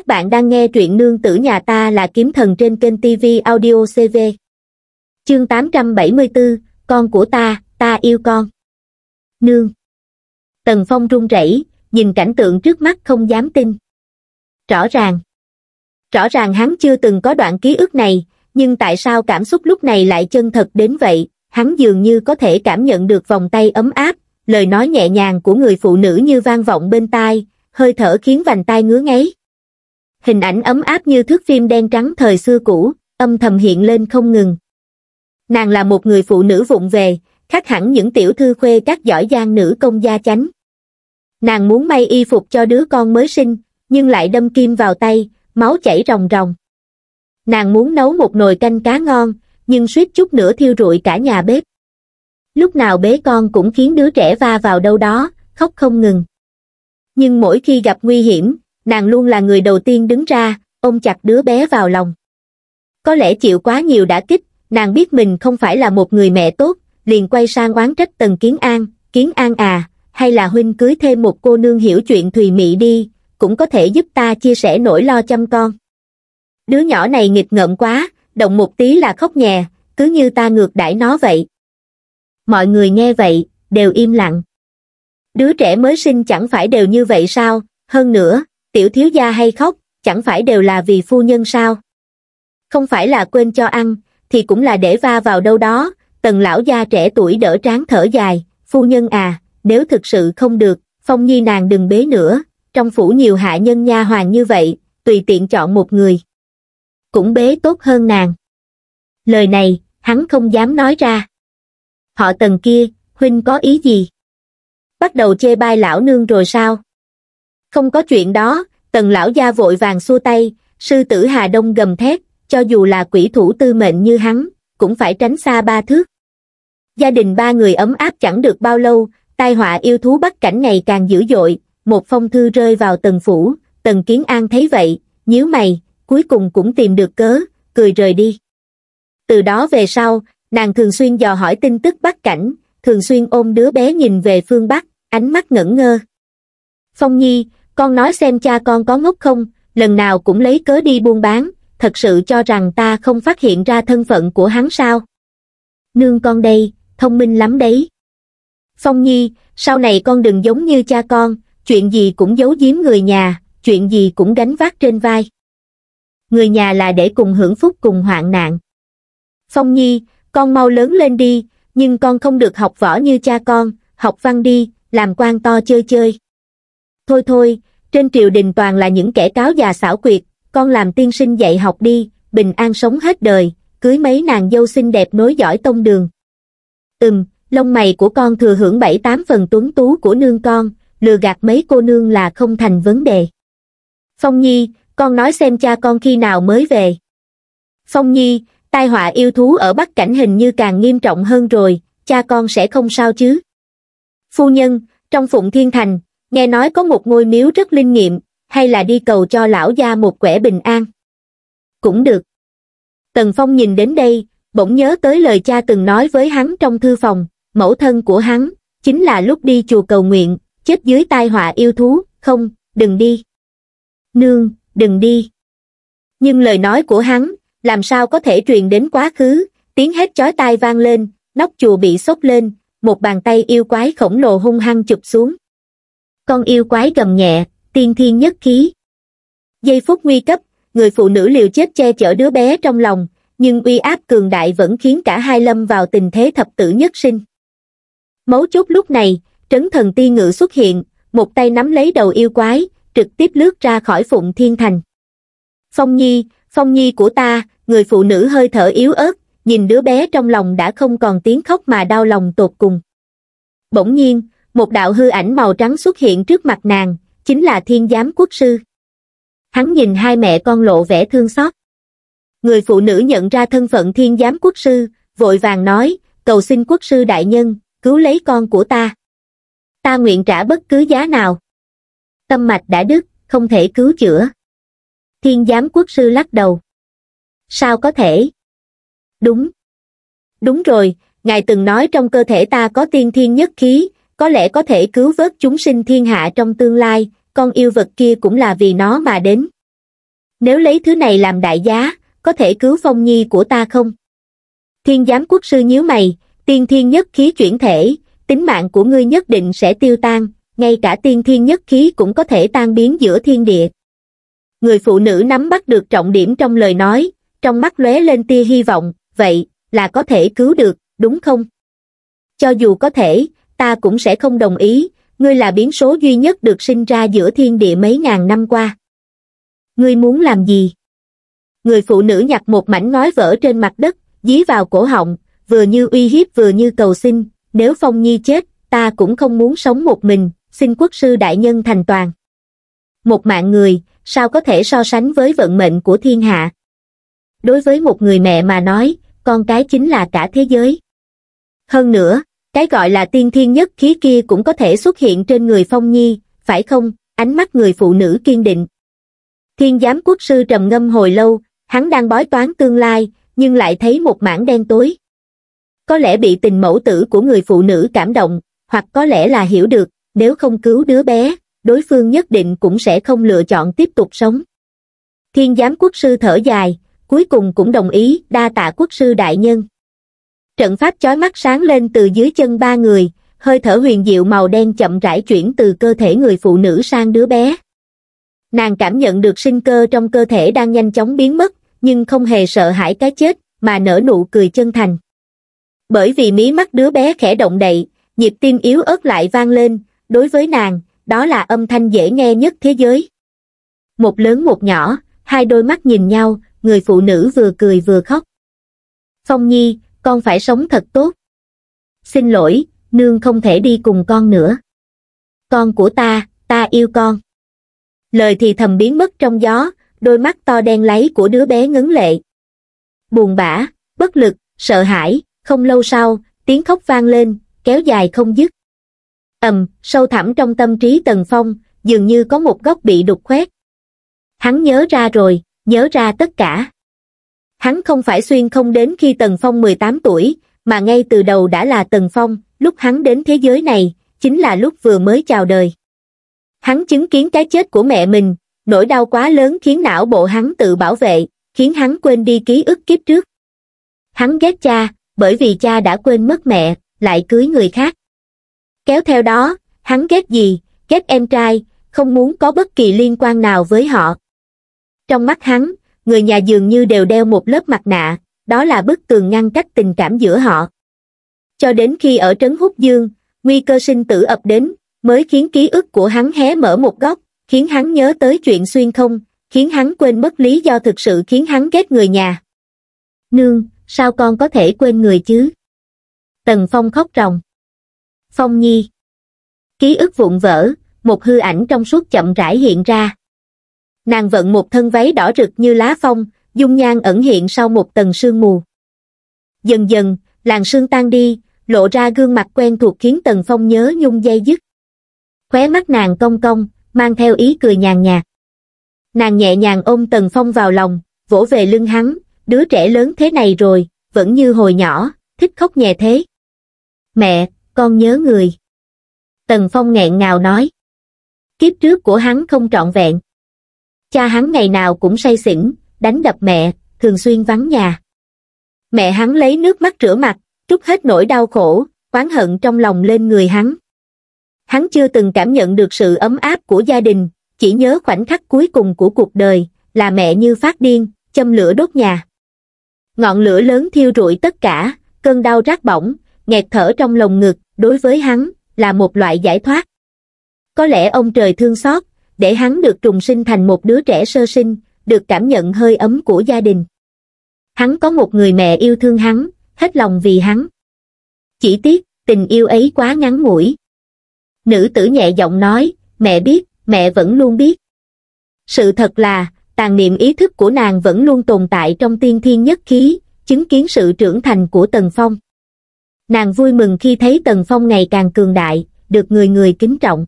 Các bạn đang nghe truyện nương tử nhà ta là kiếm thần trên kênh TV Audio CV. Chương 874, con của ta, ta yêu con. Nương. Tần Phong run rẩy, nhìn cảnh tượng trước mắt không dám tin. Rõ ràng. Rõ ràng hắn chưa từng có đoạn ký ức này, nhưng tại sao cảm xúc lúc này lại chân thật đến vậy, hắn dường như có thể cảm nhận được vòng tay ấm áp, lời nói nhẹ nhàng của người phụ nữ như vang vọng bên tai, hơi thở khiến vành tai ngứa ngáy hình ảnh ấm áp như thước phim đen trắng thời xưa cũ, âm thầm hiện lên không ngừng. Nàng là một người phụ nữ vụng về, khác hẳn những tiểu thư khuê các giỏi giang nữ công gia chánh. Nàng muốn may y phục cho đứa con mới sinh, nhưng lại đâm kim vào tay, máu chảy ròng ròng. Nàng muốn nấu một nồi canh cá ngon, nhưng suýt chút nữa thiêu rụi cả nhà bếp. Lúc nào bế con cũng khiến đứa trẻ va vào đâu đó, khóc không ngừng. Nhưng mỗi khi gặp nguy hiểm, nàng luôn là người đầu tiên đứng ra ôm chặt đứa bé vào lòng có lẽ chịu quá nhiều đã kích nàng biết mình không phải là một người mẹ tốt liền quay sang oán trách tần kiến an kiến an à hay là huynh cưới thêm một cô nương hiểu chuyện thùy mị đi cũng có thể giúp ta chia sẻ nỗi lo chăm con đứa nhỏ này nghịch ngợm quá động một tí là khóc nhè cứ như ta ngược đãi nó vậy mọi người nghe vậy đều im lặng đứa trẻ mới sinh chẳng phải đều như vậy sao hơn nữa tiểu thiếu gia hay khóc, chẳng phải đều là vì phu nhân sao? Không phải là quên cho ăn, thì cũng là để va vào đâu đó, tần lão gia trẻ tuổi đỡ tráng thở dài, phu nhân à, nếu thực sự không được, phong nhi nàng đừng bế nữa, trong phủ nhiều hạ nhân nha hoàng như vậy, tùy tiện chọn một người. Cũng bế tốt hơn nàng. Lời này, hắn không dám nói ra. Họ tần kia, huynh có ý gì? Bắt đầu chê bai lão nương rồi sao? không có chuyện đó tần lão gia vội vàng xua tay sư tử hà đông gầm thét cho dù là quỷ thủ tư mệnh như hắn cũng phải tránh xa ba thước gia đình ba người ấm áp chẳng được bao lâu tai họa yêu thú bắt cảnh ngày càng dữ dội một phong thư rơi vào tần phủ tần kiến an thấy vậy nhíu mày cuối cùng cũng tìm được cớ cười rời đi từ đó về sau nàng thường xuyên dò hỏi tin tức bắt cảnh thường xuyên ôm đứa bé nhìn về phương bắc ánh mắt ngẩn ngơ phong nhi con nói xem cha con có ngốc không lần nào cũng lấy cớ đi buôn bán thật sự cho rằng ta không phát hiện ra thân phận của hắn sao nương con đây thông minh lắm đấy phong nhi sau này con đừng giống như cha con chuyện gì cũng giấu giếm người nhà chuyện gì cũng gánh vác trên vai người nhà là để cùng hưởng phúc cùng hoạn nạn phong nhi con mau lớn lên đi nhưng con không được học võ như cha con học văn đi làm quan to chơi chơi thôi thôi trên triều đình toàn là những kẻ cáo già xảo quyệt, con làm tiên sinh dạy học đi, bình an sống hết đời, cưới mấy nàng dâu xinh đẹp nối dõi tông đường. Ừm, lông mày của con thừa hưởng bảy tám phần tuấn tú của nương con, lừa gạt mấy cô nương là không thành vấn đề. Phong Nhi, con nói xem cha con khi nào mới về. Phong Nhi, tai họa yêu thú ở Bắc Cảnh hình như càng nghiêm trọng hơn rồi, cha con sẽ không sao chứ. Phu nhân, trong Phụng Thiên Thành, nghe nói có một ngôi miếu rất linh nghiệm hay là đi cầu cho lão gia một quẻ bình an cũng được tần phong nhìn đến đây bỗng nhớ tới lời cha từng nói với hắn trong thư phòng mẫu thân của hắn chính là lúc đi chùa cầu nguyện chết dưới tai họa yêu thú không đừng đi nương đừng đi nhưng lời nói của hắn làm sao có thể truyền đến quá khứ tiếng hét chói tai vang lên nóc chùa bị sốc lên một bàn tay yêu quái khổng lồ hung hăng chụp xuống con yêu quái gầm nhẹ, tiên thiên nhất khí. Giây phút nguy cấp, người phụ nữ liều chết che chở đứa bé trong lòng, nhưng uy áp cường đại vẫn khiến cả hai lâm vào tình thế thập tử nhất sinh. Mấu chốt lúc này, trấn thần ti ngự xuất hiện, một tay nắm lấy đầu yêu quái, trực tiếp lướt ra khỏi phụng thiên thành. Phong Nhi, Phong Nhi của ta, người phụ nữ hơi thở yếu ớt, nhìn đứa bé trong lòng đã không còn tiếng khóc mà đau lòng tột cùng. Bỗng nhiên, một đạo hư ảnh màu trắng xuất hiện trước mặt nàng, chính là thiên giám quốc sư. Hắn nhìn hai mẹ con lộ vẻ thương xót. Người phụ nữ nhận ra thân phận thiên giám quốc sư, vội vàng nói, cầu xin quốc sư đại nhân, cứu lấy con của ta. Ta nguyện trả bất cứ giá nào. Tâm mạch đã đứt, không thể cứu chữa. Thiên giám quốc sư lắc đầu. Sao có thể? Đúng. Đúng rồi, ngài từng nói trong cơ thể ta có tiên thiên nhất khí, có lẽ có thể cứu vớt chúng sinh thiên hạ trong tương lai con yêu vật kia cũng là vì nó mà đến nếu lấy thứ này làm đại giá có thể cứu phong nhi của ta không thiên giám quốc sư nhíu mày tiên thiên nhất khí chuyển thể tính mạng của ngươi nhất định sẽ tiêu tan ngay cả tiên thiên nhất khí cũng có thể tan biến giữa thiên địa người phụ nữ nắm bắt được trọng điểm trong lời nói trong mắt lóe lên tia hy vọng vậy là có thể cứu được đúng không cho dù có thể ta cũng sẽ không đồng ý, ngươi là biến số duy nhất được sinh ra giữa thiên địa mấy ngàn năm qua. Ngươi muốn làm gì? Người phụ nữ nhặt một mảnh ngói vỡ trên mặt đất, dí vào cổ họng, vừa như uy hiếp vừa như cầu xin, nếu Phong Nhi chết, ta cũng không muốn sống một mình, xin quốc sư đại nhân thành toàn. Một mạng người, sao có thể so sánh với vận mệnh của thiên hạ? Đối với một người mẹ mà nói, con cái chính là cả thế giới. Hơn nữa, cái gọi là tiên thiên nhất khí kia cũng có thể xuất hiện trên người Phong Nhi, phải không? Ánh mắt người phụ nữ kiên định. Thiên giám quốc sư trầm ngâm hồi lâu, hắn đang bói toán tương lai, nhưng lại thấy một mảng đen tối. Có lẽ bị tình mẫu tử của người phụ nữ cảm động, hoặc có lẽ là hiểu được, nếu không cứu đứa bé, đối phương nhất định cũng sẽ không lựa chọn tiếp tục sống. Thiên giám quốc sư thở dài, cuối cùng cũng đồng ý đa tạ quốc sư đại nhân trận pháp chói mắt sáng lên từ dưới chân ba người hơi thở huyền diệu màu đen chậm rãi chuyển từ cơ thể người phụ nữ sang đứa bé nàng cảm nhận được sinh cơ trong cơ thể đang nhanh chóng biến mất nhưng không hề sợ hãi cái chết mà nở nụ cười chân thành bởi vì mí mắt đứa bé khẽ động đậy nhịp tim yếu ớt lại vang lên đối với nàng đó là âm thanh dễ nghe nhất thế giới một lớn một nhỏ hai đôi mắt nhìn nhau người phụ nữ vừa cười vừa khóc phong nhi con phải sống thật tốt. Xin lỗi, nương không thể đi cùng con nữa. Con của ta, ta yêu con. Lời thì thầm biến mất trong gió, đôi mắt to đen láy của đứa bé ngấn lệ. Buồn bã, bất lực, sợ hãi, không lâu sau, tiếng khóc vang lên, kéo dài không dứt. ầm, sâu thẳm trong tâm trí Tần Phong, dường như có một góc bị đục khoét. Hắn nhớ ra rồi, nhớ ra tất cả. Hắn không phải xuyên không đến khi Tần Phong 18 tuổi, mà ngay từ đầu đã là Tần Phong, lúc hắn đến thế giới này, chính là lúc vừa mới chào đời. Hắn chứng kiến cái chết của mẹ mình, nỗi đau quá lớn khiến não bộ hắn tự bảo vệ, khiến hắn quên đi ký ức kiếp trước. Hắn ghét cha, bởi vì cha đã quên mất mẹ, lại cưới người khác. Kéo theo đó, hắn ghét gì, ghét em trai, không muốn có bất kỳ liên quan nào với họ. Trong mắt hắn, người nhà dường như đều đeo một lớp mặt nạ đó là bức tường ngăn cách tình cảm giữa họ cho đến khi ở trấn húc dương nguy cơ sinh tử ập đến mới khiến ký ức của hắn hé mở một góc khiến hắn nhớ tới chuyện xuyên không khiến hắn quên mất lý do thực sự khiến hắn ghét người nhà nương sao con có thể quên người chứ tần phong khóc ròng phong nhi ký ức vụn vỡ một hư ảnh trong suốt chậm rãi hiện ra nàng vận một thân váy đỏ rực như lá phong, dung nhan ẩn hiện sau một tầng sương mù. Dần dần, làn sương tan đi, lộ ra gương mặt quen thuộc khiến Tần Phong nhớ nhung dây dứt. Khóe mắt nàng cong cong, mang theo ý cười nhàn nhạt. Nàng nhẹ nhàng ôm Tần Phong vào lòng, vỗ về lưng hắn, đứa trẻ lớn thế này rồi, vẫn như hồi nhỏ, thích khóc nhẹ thế. Mẹ, con nhớ người. Tần Phong nghẹn ngào nói. Kiếp trước của hắn không trọn vẹn. Cha hắn ngày nào cũng say xỉn, đánh đập mẹ, thường xuyên vắng nhà. Mẹ hắn lấy nước mắt rửa mặt, trút hết nỗi đau khổ, oán hận trong lòng lên người hắn. Hắn chưa từng cảm nhận được sự ấm áp của gia đình, chỉ nhớ khoảnh khắc cuối cùng của cuộc đời, là mẹ như phát điên, châm lửa đốt nhà. Ngọn lửa lớn thiêu rụi tất cả, cơn đau rát bỏng, nghẹt thở trong lồng ngực, đối với hắn, là một loại giải thoát. Có lẽ ông trời thương xót, để hắn được trùng sinh thành một đứa trẻ sơ sinh, được cảm nhận hơi ấm của gia đình. Hắn có một người mẹ yêu thương hắn, hết lòng vì hắn. Chỉ tiếc, tình yêu ấy quá ngắn ngủi. Nữ tử nhẹ giọng nói, mẹ biết, mẹ vẫn luôn biết. Sự thật là, tàn niệm ý thức của nàng vẫn luôn tồn tại trong tiên thiên nhất khí, chứng kiến sự trưởng thành của Tần Phong. Nàng vui mừng khi thấy Tần Phong ngày càng cường đại, được người người kính trọng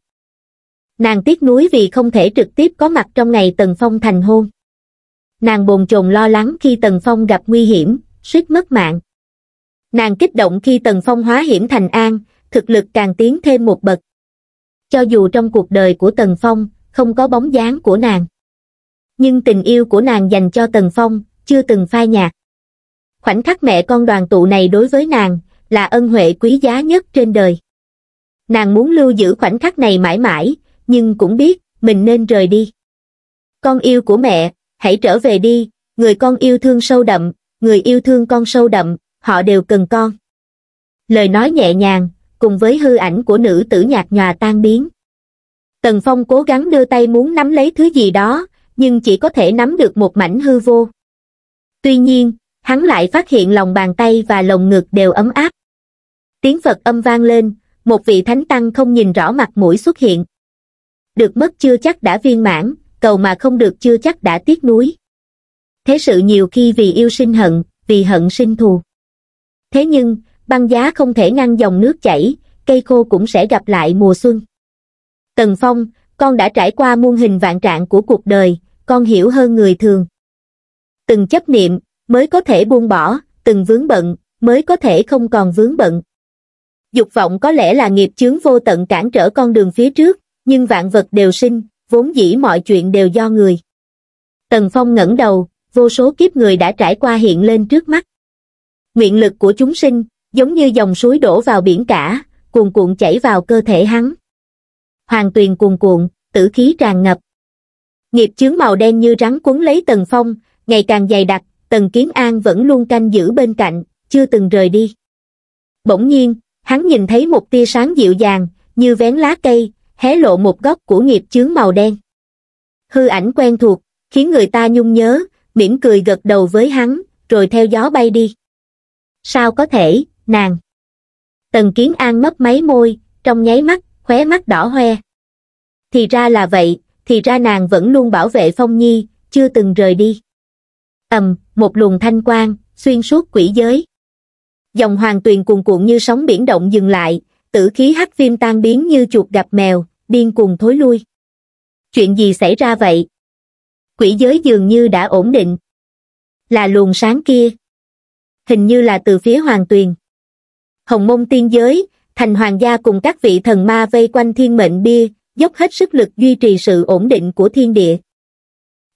nàng tiếc nuối vì không thể trực tiếp có mặt trong ngày tần phong thành hôn nàng bồn chồn lo lắng khi tần phong gặp nguy hiểm suýt mất mạng nàng kích động khi tần phong hóa hiểm thành an thực lực càng tiến thêm một bậc cho dù trong cuộc đời của tần phong không có bóng dáng của nàng nhưng tình yêu của nàng dành cho tần phong chưa từng phai nhạt khoảnh khắc mẹ con đoàn tụ này đối với nàng là ân huệ quý giá nhất trên đời nàng muốn lưu giữ khoảnh khắc này mãi mãi nhưng cũng biết mình nên rời đi. Con yêu của mẹ, hãy trở về đi, người con yêu thương sâu đậm, người yêu thương con sâu đậm, họ đều cần con. Lời nói nhẹ nhàng, cùng với hư ảnh của nữ tử nhạt nhòa tan biến. Tần Phong cố gắng đưa tay muốn nắm lấy thứ gì đó, nhưng chỉ có thể nắm được một mảnh hư vô. Tuy nhiên, hắn lại phát hiện lòng bàn tay và lồng ngực đều ấm áp. Tiếng Phật âm vang lên, một vị thánh tăng không nhìn rõ mặt mũi xuất hiện được mất chưa chắc đã viên mãn cầu mà không được chưa chắc đã tiếc nuối thế sự nhiều khi vì yêu sinh hận vì hận sinh thù thế nhưng băng giá không thể ngăn dòng nước chảy cây khô cũng sẽ gặp lại mùa xuân tần phong con đã trải qua muôn hình vạn trạng của cuộc đời con hiểu hơn người thường từng chấp niệm mới có thể buông bỏ từng vướng bận mới có thể không còn vướng bận dục vọng có lẽ là nghiệp chướng vô tận cản trở con đường phía trước nhưng vạn vật đều sinh, vốn dĩ mọi chuyện đều do người. Tần Phong ngẩng đầu, vô số kiếp người đã trải qua hiện lên trước mắt. Nguyện lực của chúng sinh, giống như dòng suối đổ vào biển cả, cuồn cuộn chảy vào cơ thể hắn. Hoàng tuyền cuồn cuộn, tử khí tràn ngập. Nghiệp chướng màu đen như rắn cuốn lấy Tần Phong, ngày càng dày đặc, Tần Kiến An vẫn luôn canh giữ bên cạnh, chưa từng rời đi. Bỗng nhiên, hắn nhìn thấy một tia sáng dịu dàng, như vén lá cây, hé lộ một góc của nghiệp chướng màu đen. Hư ảnh quen thuộc, khiến người ta nhung nhớ, mỉm cười gật đầu với hắn, rồi theo gió bay đi. Sao có thể, nàng? Tần Kiến An mấp máy môi, trong nháy mắt, khóe mắt đỏ hoe. Thì ra là vậy, thì ra nàng vẫn luôn bảo vệ Phong Nhi, chưa từng rời đi. ầm, một luồng thanh quang, xuyên suốt quỷ giới. Dòng hoàng tuyền cuồn cuộn như sóng biển động dừng lại, tử khí hắc viêm tan biến như chuột gặp mèo, điên cuồng thối lui. Chuyện gì xảy ra vậy? Quỷ giới dường như đã ổn định. Là luồng sáng kia. Hình như là từ phía hoàng tuyền. Hồng mông tiên giới, thành hoàng gia cùng các vị thần ma vây quanh thiên mệnh bia, dốc hết sức lực duy trì sự ổn định của thiên địa.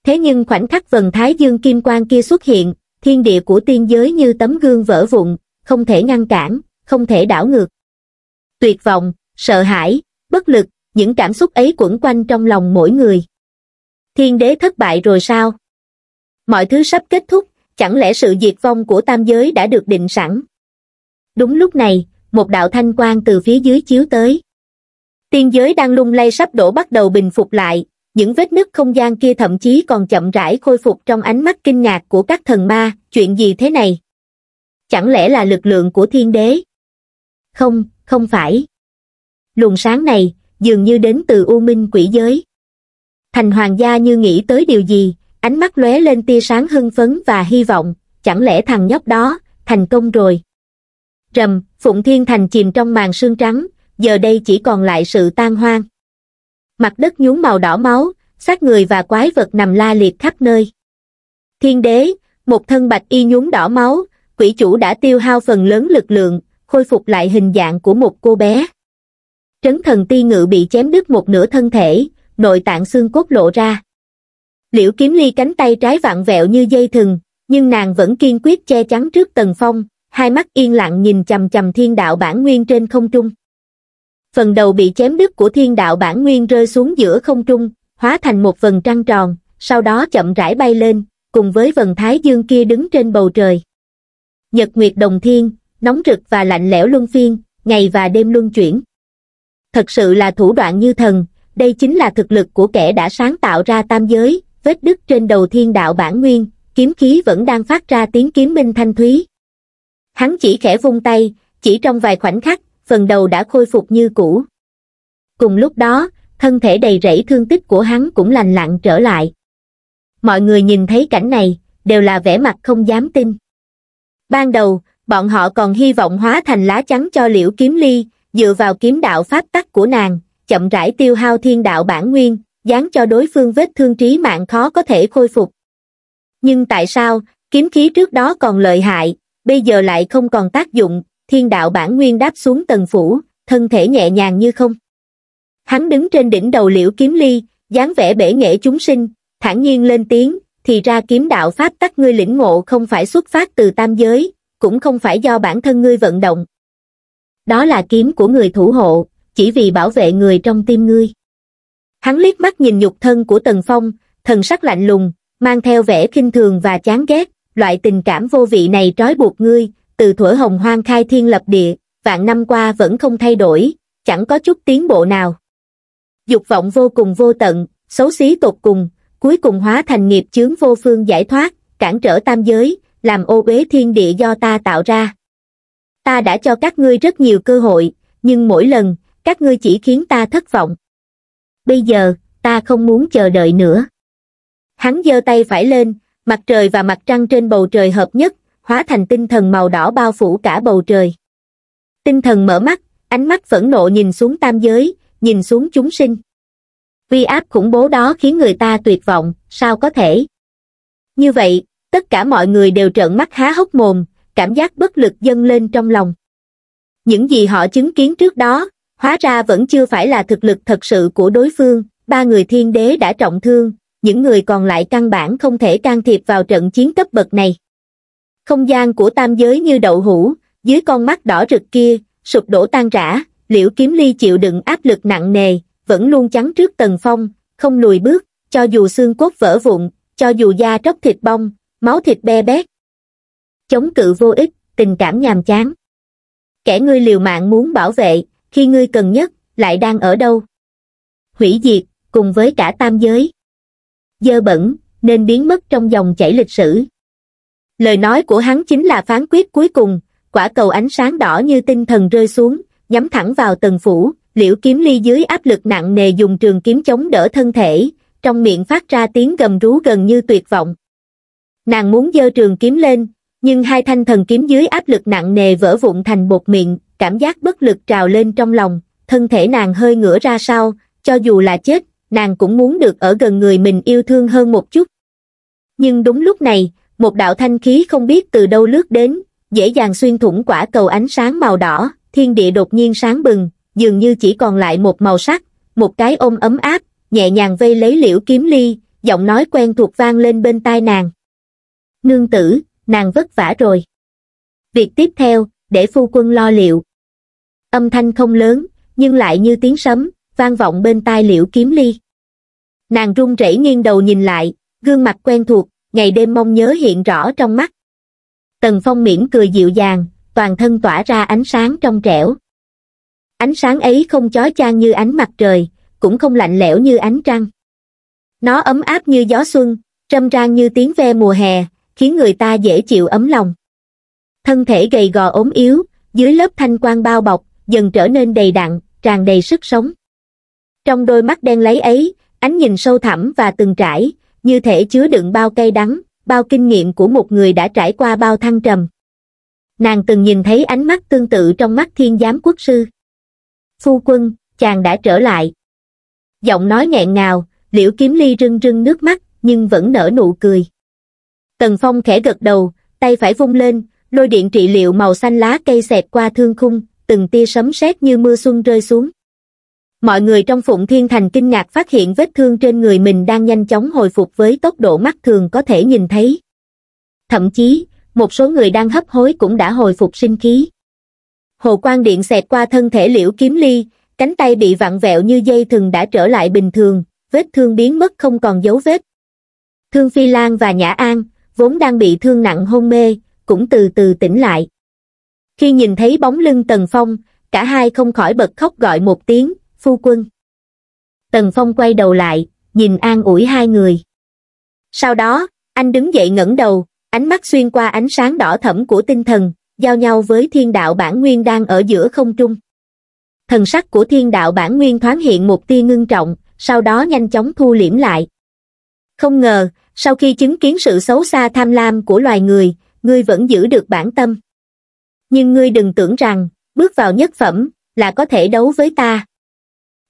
Thế nhưng khoảnh khắc vần thái dương kim quang kia xuất hiện, thiên địa của tiên giới như tấm gương vỡ vụn, không thể ngăn cản, không thể đảo ngược tuyệt vọng, sợ hãi, bất lực, những cảm xúc ấy quẩn quanh trong lòng mỗi người. Thiên đế thất bại rồi sao? Mọi thứ sắp kết thúc, chẳng lẽ sự diệt vong của tam giới đã được định sẵn? Đúng lúc này, một đạo thanh quang từ phía dưới chiếu tới. Tiên giới đang lung lay sắp đổ bắt đầu bình phục lại, những vết nứt không gian kia thậm chí còn chậm rãi khôi phục trong ánh mắt kinh ngạc của các thần ma, chuyện gì thế này? Chẳng lẽ là lực lượng của thiên đế? Không, không phải. Luồng sáng này, dường như đến từ u minh quỷ giới. Thành hoàng gia như nghĩ tới điều gì, ánh mắt lóe lên tia sáng hưng phấn và hy vọng, chẳng lẽ thằng nhóc đó, thành công rồi. Rầm, Phụng Thiên Thành chìm trong màn sương trắng, giờ đây chỉ còn lại sự tan hoang. Mặt đất nhuốm màu đỏ máu, xác người và quái vật nằm la liệt khắp nơi. Thiên đế, một thân bạch y nhuốm đỏ máu, quỷ chủ đã tiêu hao phần lớn lực lượng, khôi phục lại hình dạng của một cô bé. Trấn thần ti ngự bị chém đứt một nửa thân thể, nội tạng xương cốt lộ ra. Liễu kiếm ly cánh tay trái vặn vẹo như dây thừng, nhưng nàng vẫn kiên quyết che chắn trước tần phong, hai mắt yên lặng nhìn chầm chầm thiên đạo bản nguyên trên không trung. Phần đầu bị chém đứt của thiên đạo bản nguyên rơi xuống giữa không trung, hóa thành một vần trăng tròn, sau đó chậm rãi bay lên, cùng với vần thái dương kia đứng trên bầu trời. Nhật Nguyệt Đồng Thiên, nóng rực và lạnh lẽo luân phiên, ngày và đêm luân chuyển. Thật sự là thủ đoạn như thần, đây chính là thực lực của kẻ đã sáng tạo ra tam giới, vết đứt trên đầu thiên đạo bản nguyên, kiếm khí vẫn đang phát ra tiếng kiếm minh thanh thúy. Hắn chỉ khẽ vung tay, chỉ trong vài khoảnh khắc, phần đầu đã khôi phục như cũ. Cùng lúc đó, thân thể đầy rẫy thương tích của hắn cũng lành lặn trở lại. Mọi người nhìn thấy cảnh này, đều là vẻ mặt không dám tin. Ban đầu, bọn họ còn hy vọng hóa thành lá chắn cho liễu kiếm ly dựa vào kiếm đạo pháp tắc của nàng chậm rãi tiêu hao thiên đạo bản nguyên dán cho đối phương vết thương trí mạng khó có thể khôi phục nhưng tại sao kiếm khí trước đó còn lợi hại bây giờ lại không còn tác dụng thiên đạo bản nguyên đáp xuống tầng phủ thân thể nhẹ nhàng như không hắn đứng trên đỉnh đầu liễu kiếm ly dáng vẻ bể nghệ chúng sinh thản nhiên lên tiếng thì ra kiếm đạo pháp tắc ngươi lĩnh ngộ không phải xuất phát từ tam giới cũng không phải do bản thân ngươi vận động. Đó là kiếm của người thủ hộ, chỉ vì bảo vệ người trong tim ngươi. Hắn liếc mắt nhìn nhục thân của Tần Phong, thần sắc lạnh lùng, mang theo vẻ khinh thường và chán ghét, loại tình cảm vô vị này trói buộc ngươi, từ thuở hồng hoang khai thiên lập địa, vạn năm qua vẫn không thay đổi, chẳng có chút tiến bộ nào. Dục vọng vô cùng vô tận, xấu xí tột cùng, cuối cùng hóa thành nghiệp chướng vô phương giải thoát, cản trở tam giới, làm ô bế thiên địa do ta tạo ra ta đã cho các ngươi rất nhiều cơ hội nhưng mỗi lần các ngươi chỉ khiến ta thất vọng bây giờ ta không muốn chờ đợi nữa hắn giơ tay phải lên mặt trời và mặt trăng trên bầu trời hợp nhất hóa thành tinh thần màu đỏ bao phủ cả bầu trời tinh thần mở mắt ánh mắt phẫn nộ nhìn xuống tam giới nhìn xuống chúng sinh Vi áp khủng bố đó khiến người ta tuyệt vọng sao có thể như vậy tất cả mọi người đều trợn mắt há hốc mồm, cảm giác bất lực dâng lên trong lòng. Những gì họ chứng kiến trước đó, hóa ra vẫn chưa phải là thực lực thật sự của đối phương, ba người thiên đế đã trọng thương, những người còn lại căn bản không thể can thiệp vào trận chiến cấp bậc này. Không gian của tam giới như đậu hũ, dưới con mắt đỏ rực kia, sụp đổ tan rã, liễu kiếm ly chịu đựng áp lực nặng nề, vẫn luôn chắn trước tần phong, không lùi bước, cho dù xương cốt vỡ vụn, cho dù da tróc thịt bong, máu thịt be bét chống cự vô ích tình cảm nhàm chán kẻ ngươi liều mạng muốn bảo vệ khi ngươi cần nhất lại đang ở đâu hủy diệt cùng với cả tam giới dơ bẩn nên biến mất trong dòng chảy lịch sử lời nói của hắn chính là phán quyết cuối cùng quả cầu ánh sáng đỏ như tinh thần rơi xuống nhắm thẳng vào tầng phủ liễu kiếm ly dưới áp lực nặng nề dùng trường kiếm chống đỡ thân thể trong miệng phát ra tiếng gầm rú gần như tuyệt vọng Nàng muốn dơ trường kiếm lên, nhưng hai thanh thần kiếm dưới áp lực nặng nề vỡ vụn thành bột miệng, cảm giác bất lực trào lên trong lòng, thân thể nàng hơi ngửa ra sau, cho dù là chết, nàng cũng muốn được ở gần người mình yêu thương hơn một chút. Nhưng đúng lúc này, một đạo thanh khí không biết từ đâu lướt đến, dễ dàng xuyên thủng quả cầu ánh sáng màu đỏ, thiên địa đột nhiên sáng bừng, dường như chỉ còn lại một màu sắc, một cái ôm ấm áp, nhẹ nhàng vây lấy liễu kiếm ly, giọng nói quen thuộc vang lên bên tai nàng nương tử, nàng vất vả rồi. Việc tiếp theo, để phu quân lo liệu. Âm thanh không lớn, nhưng lại như tiếng sấm, vang vọng bên tai liễu kiếm ly. Nàng run rẩy nghiêng đầu nhìn lại, gương mặt quen thuộc, ngày đêm mong nhớ hiện rõ trong mắt. Tần Phong mỉm cười dịu dàng, toàn thân tỏa ra ánh sáng trong trẻo. Ánh sáng ấy không chói chang như ánh mặt trời, cũng không lạnh lẽo như ánh trăng. Nó ấm áp như gió xuân, trâm rang như tiếng ve mùa hè, khiến người ta dễ chịu ấm lòng thân thể gầy gò ốm yếu dưới lớp thanh quan bao bọc dần trở nên đầy đặn tràn đầy sức sống trong đôi mắt đen lấy ấy ánh nhìn sâu thẳm và từng trải như thể chứa đựng bao cay đắng bao kinh nghiệm của một người đã trải qua bao thăng trầm nàng từng nhìn thấy ánh mắt tương tự trong mắt thiên giám quốc sư phu quân chàng đã trở lại giọng nói nghẹn ngào liễu kiếm ly rưng rưng nước mắt nhưng vẫn nở nụ cười Tần Phong khẽ gật đầu, tay phải vung lên, lôi điện trị liệu màu xanh lá cây xẹt qua thương khung, từng tia sấm sét như mưa xuân rơi xuống. Mọi người trong Phụng Thiên Thành kinh ngạc phát hiện vết thương trên người mình đang nhanh chóng hồi phục với tốc độ mắt thường có thể nhìn thấy. Thậm chí, một số người đang hấp hối cũng đã hồi phục sinh khí. Hồ quang điện xẹt qua thân thể liễu kiếm ly, cánh tay bị vặn vẹo như dây thừng đã trở lại bình thường, vết thương biến mất không còn dấu vết. Thương Phi Lan và Nhã An, vốn đang bị thương nặng hôn mê, cũng từ từ tỉnh lại. Khi nhìn thấy bóng lưng Tần Phong, cả hai không khỏi bật khóc gọi một tiếng, phu quân. Tần Phong quay đầu lại, nhìn an ủi hai người. Sau đó, anh đứng dậy ngẩng đầu, ánh mắt xuyên qua ánh sáng đỏ thẫm của tinh thần, giao nhau với thiên đạo bản nguyên đang ở giữa không trung. Thần sắc của thiên đạo bản nguyên thoáng hiện một tia ngưng trọng, sau đó nhanh chóng thu liễm lại. Không ngờ, sau khi chứng kiến sự xấu xa tham lam của loài người, ngươi vẫn giữ được bản tâm. Nhưng ngươi đừng tưởng rằng, bước vào nhất phẩm, là có thể đấu với ta.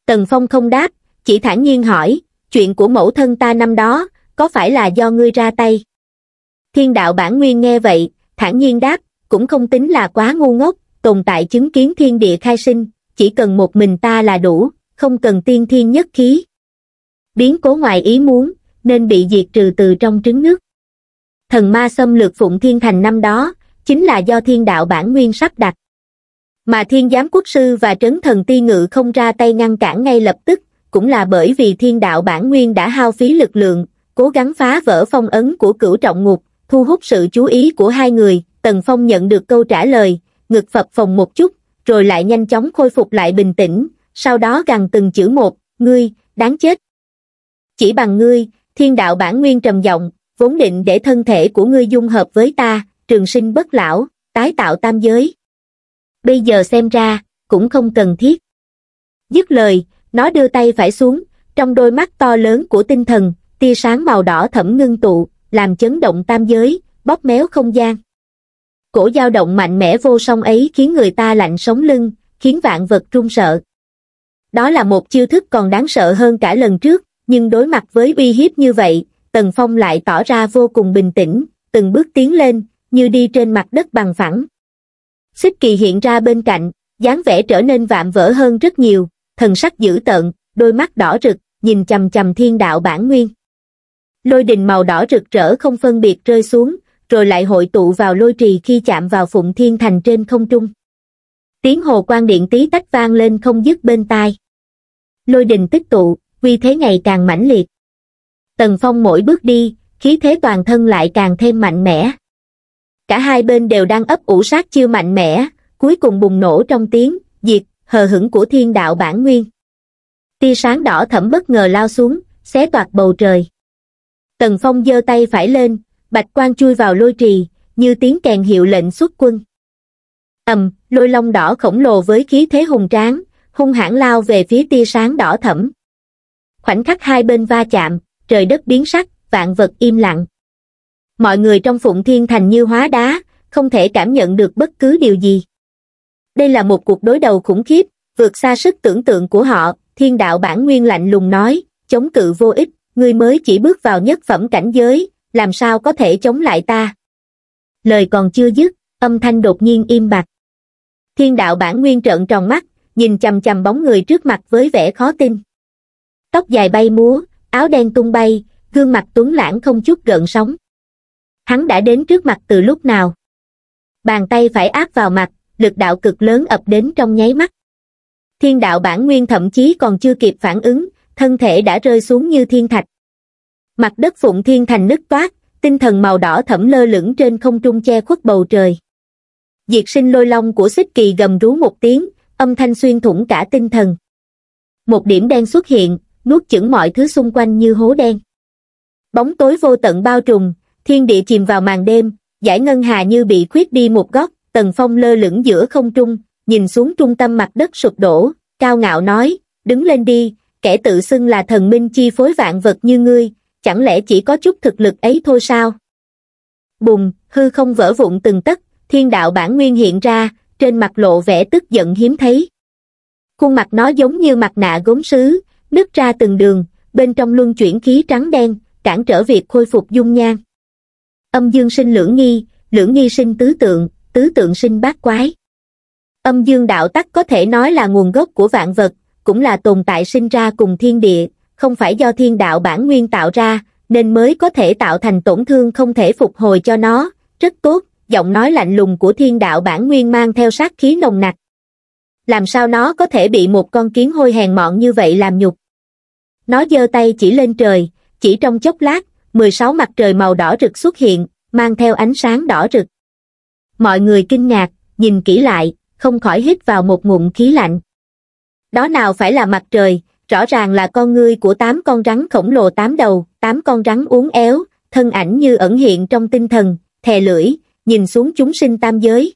Tần Phong không đáp, chỉ thản nhiên hỏi, chuyện của mẫu thân ta năm đó, có phải là do ngươi ra tay? Thiên đạo bản nguyên nghe vậy, thản nhiên đáp, cũng không tính là quá ngu ngốc, tồn tại chứng kiến thiên địa khai sinh, chỉ cần một mình ta là đủ, không cần tiên thiên nhất khí. Biến cố ngoài ý muốn, nên bị diệt trừ từ trong trứng nước. Thần ma xâm lược Phụng Thiên Thành năm đó, chính là do thiên đạo bản nguyên sắp đặt. Mà thiên giám quốc sư và trấn thần ti ngự không ra tay ngăn cản ngay lập tức, cũng là bởi vì thiên đạo bản nguyên đã hao phí lực lượng, cố gắng phá vỡ phong ấn của cửu trọng ngục, thu hút sự chú ý của hai người, Tần Phong nhận được câu trả lời, ngực phập phòng một chút, rồi lại nhanh chóng khôi phục lại bình tĩnh, sau đó gằn từng chữ một, ngươi, đáng chết. Chỉ bằng ngươi, Thiên đạo bản nguyên trầm giọng, vốn định để thân thể của ngươi dung hợp với ta, trường sinh bất lão, tái tạo tam giới. Bây giờ xem ra, cũng không cần thiết. Dứt lời, nó đưa tay phải xuống, trong đôi mắt to lớn của tinh thần, tia sáng màu đỏ thẫm ngưng tụ, làm chấn động tam giới, bóp méo không gian. Cổ dao động mạnh mẽ vô song ấy khiến người ta lạnh sống lưng, khiến vạn vật run sợ. Đó là một chiêu thức còn đáng sợ hơn cả lần trước, nhưng đối mặt với uy hiếp như vậy, Tần Phong lại tỏ ra vô cùng bình tĩnh, từng bước tiến lên, như đi trên mặt đất bằng phẳng. Xích kỳ hiện ra bên cạnh, dáng vẻ trở nên vạm vỡ hơn rất nhiều, thần sắc dữ tợn, đôi mắt đỏ rực, nhìn chầm chầm thiên đạo bản nguyên. Lôi đình màu đỏ rực rỡ không phân biệt rơi xuống, rồi lại hội tụ vào lôi trì khi chạm vào phụng thiên thành trên không trung. Tiếng hồ quan điện tí tách vang lên không dứt bên tai. Lôi đình tích tụ, uy thế ngày càng mãnh liệt. Tần Phong mỗi bước đi, khí thế toàn thân lại càng thêm mạnh mẽ. Cả hai bên đều đang ấp ủ sát chiêu mạnh mẽ, cuối cùng bùng nổ trong tiếng, diệt, hờ hững của thiên đạo bản nguyên. Tia sáng đỏ thẫm bất ngờ lao xuống, xé toạc bầu trời. Tần Phong giơ tay phải lên, bạch quang chui vào lôi trì, như tiếng kèn hiệu lệnh xuất quân. Ầm, lôi long đỏ khổng lồ với khí thế hùng tráng, hung hãn lao về phía tia sáng đỏ thẫm khoảnh khắc hai bên va chạm, trời đất biến sắc, vạn vật im lặng. Mọi người trong Phụng Thiên Thành như hóa đá, không thể cảm nhận được bất cứ điều gì. Đây là một cuộc đối đầu khủng khiếp, vượt xa sức tưởng tượng của họ, thiên đạo bản nguyên lạnh lùng nói, chống cự vô ích, ngươi mới chỉ bước vào nhất phẩm cảnh giới, làm sao có thể chống lại ta. Lời còn chưa dứt, âm thanh đột nhiên im bặt. Thiên đạo bản nguyên trợn tròn mắt, nhìn chầm chầm bóng người trước mặt với vẻ khó tin tóc dài bay múa áo đen tung bay gương mặt tuấn lãng không chút gợn sóng hắn đã đến trước mặt từ lúc nào bàn tay phải áp vào mặt lực đạo cực lớn ập đến trong nháy mắt thiên đạo bản nguyên thậm chí còn chưa kịp phản ứng thân thể đã rơi xuống như thiên thạch mặt đất phụng thiên thành nứt toát tinh thần màu đỏ thẫm lơ lửng trên không trung che khuất bầu trời diệt sinh lôi long của xích kỳ gầm rú một tiếng âm thanh xuyên thủng cả tinh thần một điểm đen xuất hiện nuốt chửng mọi thứ xung quanh như hố đen. Bóng tối vô tận bao trùm, thiên địa chìm vào màn đêm, giải ngân hà như bị khuyết đi một góc, tần phong lơ lửng giữa không trung, nhìn xuống trung tâm mặt đất sụp đổ, cao ngạo nói, đứng lên đi, kẻ tự xưng là thần minh chi phối vạn vật như ngươi, chẳng lẽ chỉ có chút thực lực ấy thôi sao? Bùng, hư không vỡ vụn từng tấc, thiên đạo bản nguyên hiện ra, trên mặt lộ vẻ tức giận hiếm thấy. Khuôn mặt nó giống như mặt nạ gốm sứ, nứt ra từng đường, bên trong luân chuyển khí trắng đen, cản trở việc khôi phục dung nhan. Âm dương sinh lưỡng nghi, lưỡng nghi sinh tứ tượng, tứ tượng sinh bát quái. Âm dương đạo tắc có thể nói là nguồn gốc của vạn vật, cũng là tồn tại sinh ra cùng thiên địa, không phải do thiên đạo bản nguyên tạo ra, nên mới có thể tạo thành tổn thương không thể phục hồi cho nó, rất tốt, giọng nói lạnh lùng của thiên đạo bản nguyên mang theo sát khí nồng nặc làm sao nó có thể bị một con kiến hôi hèn mọn như vậy làm nhục nó giơ tay chỉ lên trời chỉ trong chốc lát mười sáu mặt trời màu đỏ rực xuất hiện mang theo ánh sáng đỏ rực mọi người kinh ngạc nhìn kỹ lại không khỏi hít vào một ngụm khí lạnh đó nào phải là mặt trời rõ ràng là con ngươi của tám con rắn khổng lồ tám đầu tám con rắn uốn éo thân ảnh như ẩn hiện trong tinh thần thè lưỡi nhìn xuống chúng sinh tam giới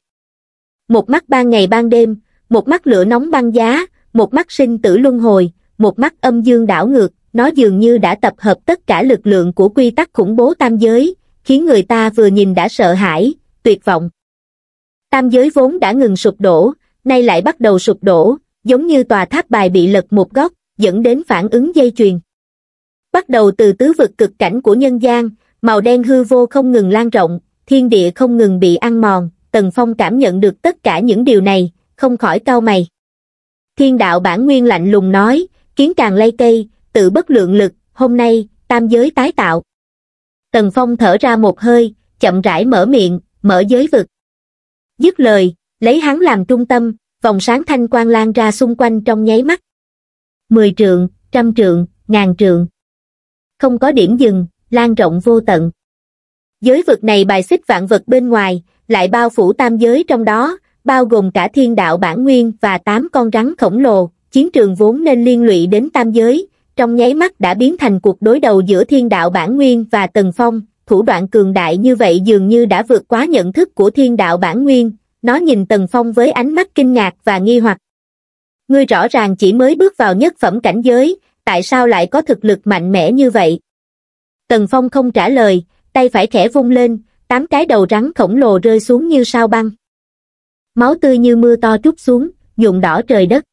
một mắt ban ngày ban đêm một mắt lửa nóng băng giá, một mắt sinh tử luân hồi, một mắt âm dương đảo ngược, nó dường như đã tập hợp tất cả lực lượng của quy tắc khủng bố tam giới, khiến người ta vừa nhìn đã sợ hãi, tuyệt vọng. Tam giới vốn đã ngừng sụp đổ, nay lại bắt đầu sụp đổ, giống như tòa tháp bài bị lật một góc, dẫn đến phản ứng dây chuyền. Bắt đầu từ tứ vực cực cảnh của nhân gian, màu đen hư vô không ngừng lan rộng, thiên địa không ngừng bị ăn mòn, Tần Phong cảm nhận được tất cả những điều này, không khỏi cau mày. Thiên đạo bản nguyên lạnh lùng nói, kiến càng lay cây, tự bất lượng lực, hôm nay, tam giới tái tạo. Tần Phong thở ra một hơi, chậm rãi mở miệng, mở giới vực. Dứt lời, lấy hắn làm trung tâm, vòng sáng thanh quang lan ra xung quanh trong nháy mắt. Mười trượng, trăm trượng, ngàn trượng. Không có điểm dừng, lan rộng vô tận. Giới vực này bài xích vạn vật bên ngoài, lại bao phủ tam giới trong đó, bao gồm cả thiên đạo bản nguyên và tám con rắn khổng lồ, chiến trường vốn nên liên lụy đến tam giới, trong nháy mắt đã biến thành cuộc đối đầu giữa thiên đạo bản nguyên và tần phong, thủ đoạn cường đại như vậy dường như đã vượt quá nhận thức của thiên đạo bản nguyên, nó nhìn tần phong với ánh mắt kinh ngạc và nghi hoặc. Ngươi rõ ràng chỉ mới bước vào nhất phẩm cảnh giới, tại sao lại có thực lực mạnh mẽ như vậy? Tần Phong không trả lời, tay phải khẽ vung lên, tám cái đầu rắn khổng lồ rơi xuống như sao băng máu tươi như mưa to trút xuống nhuộm đỏ trời đất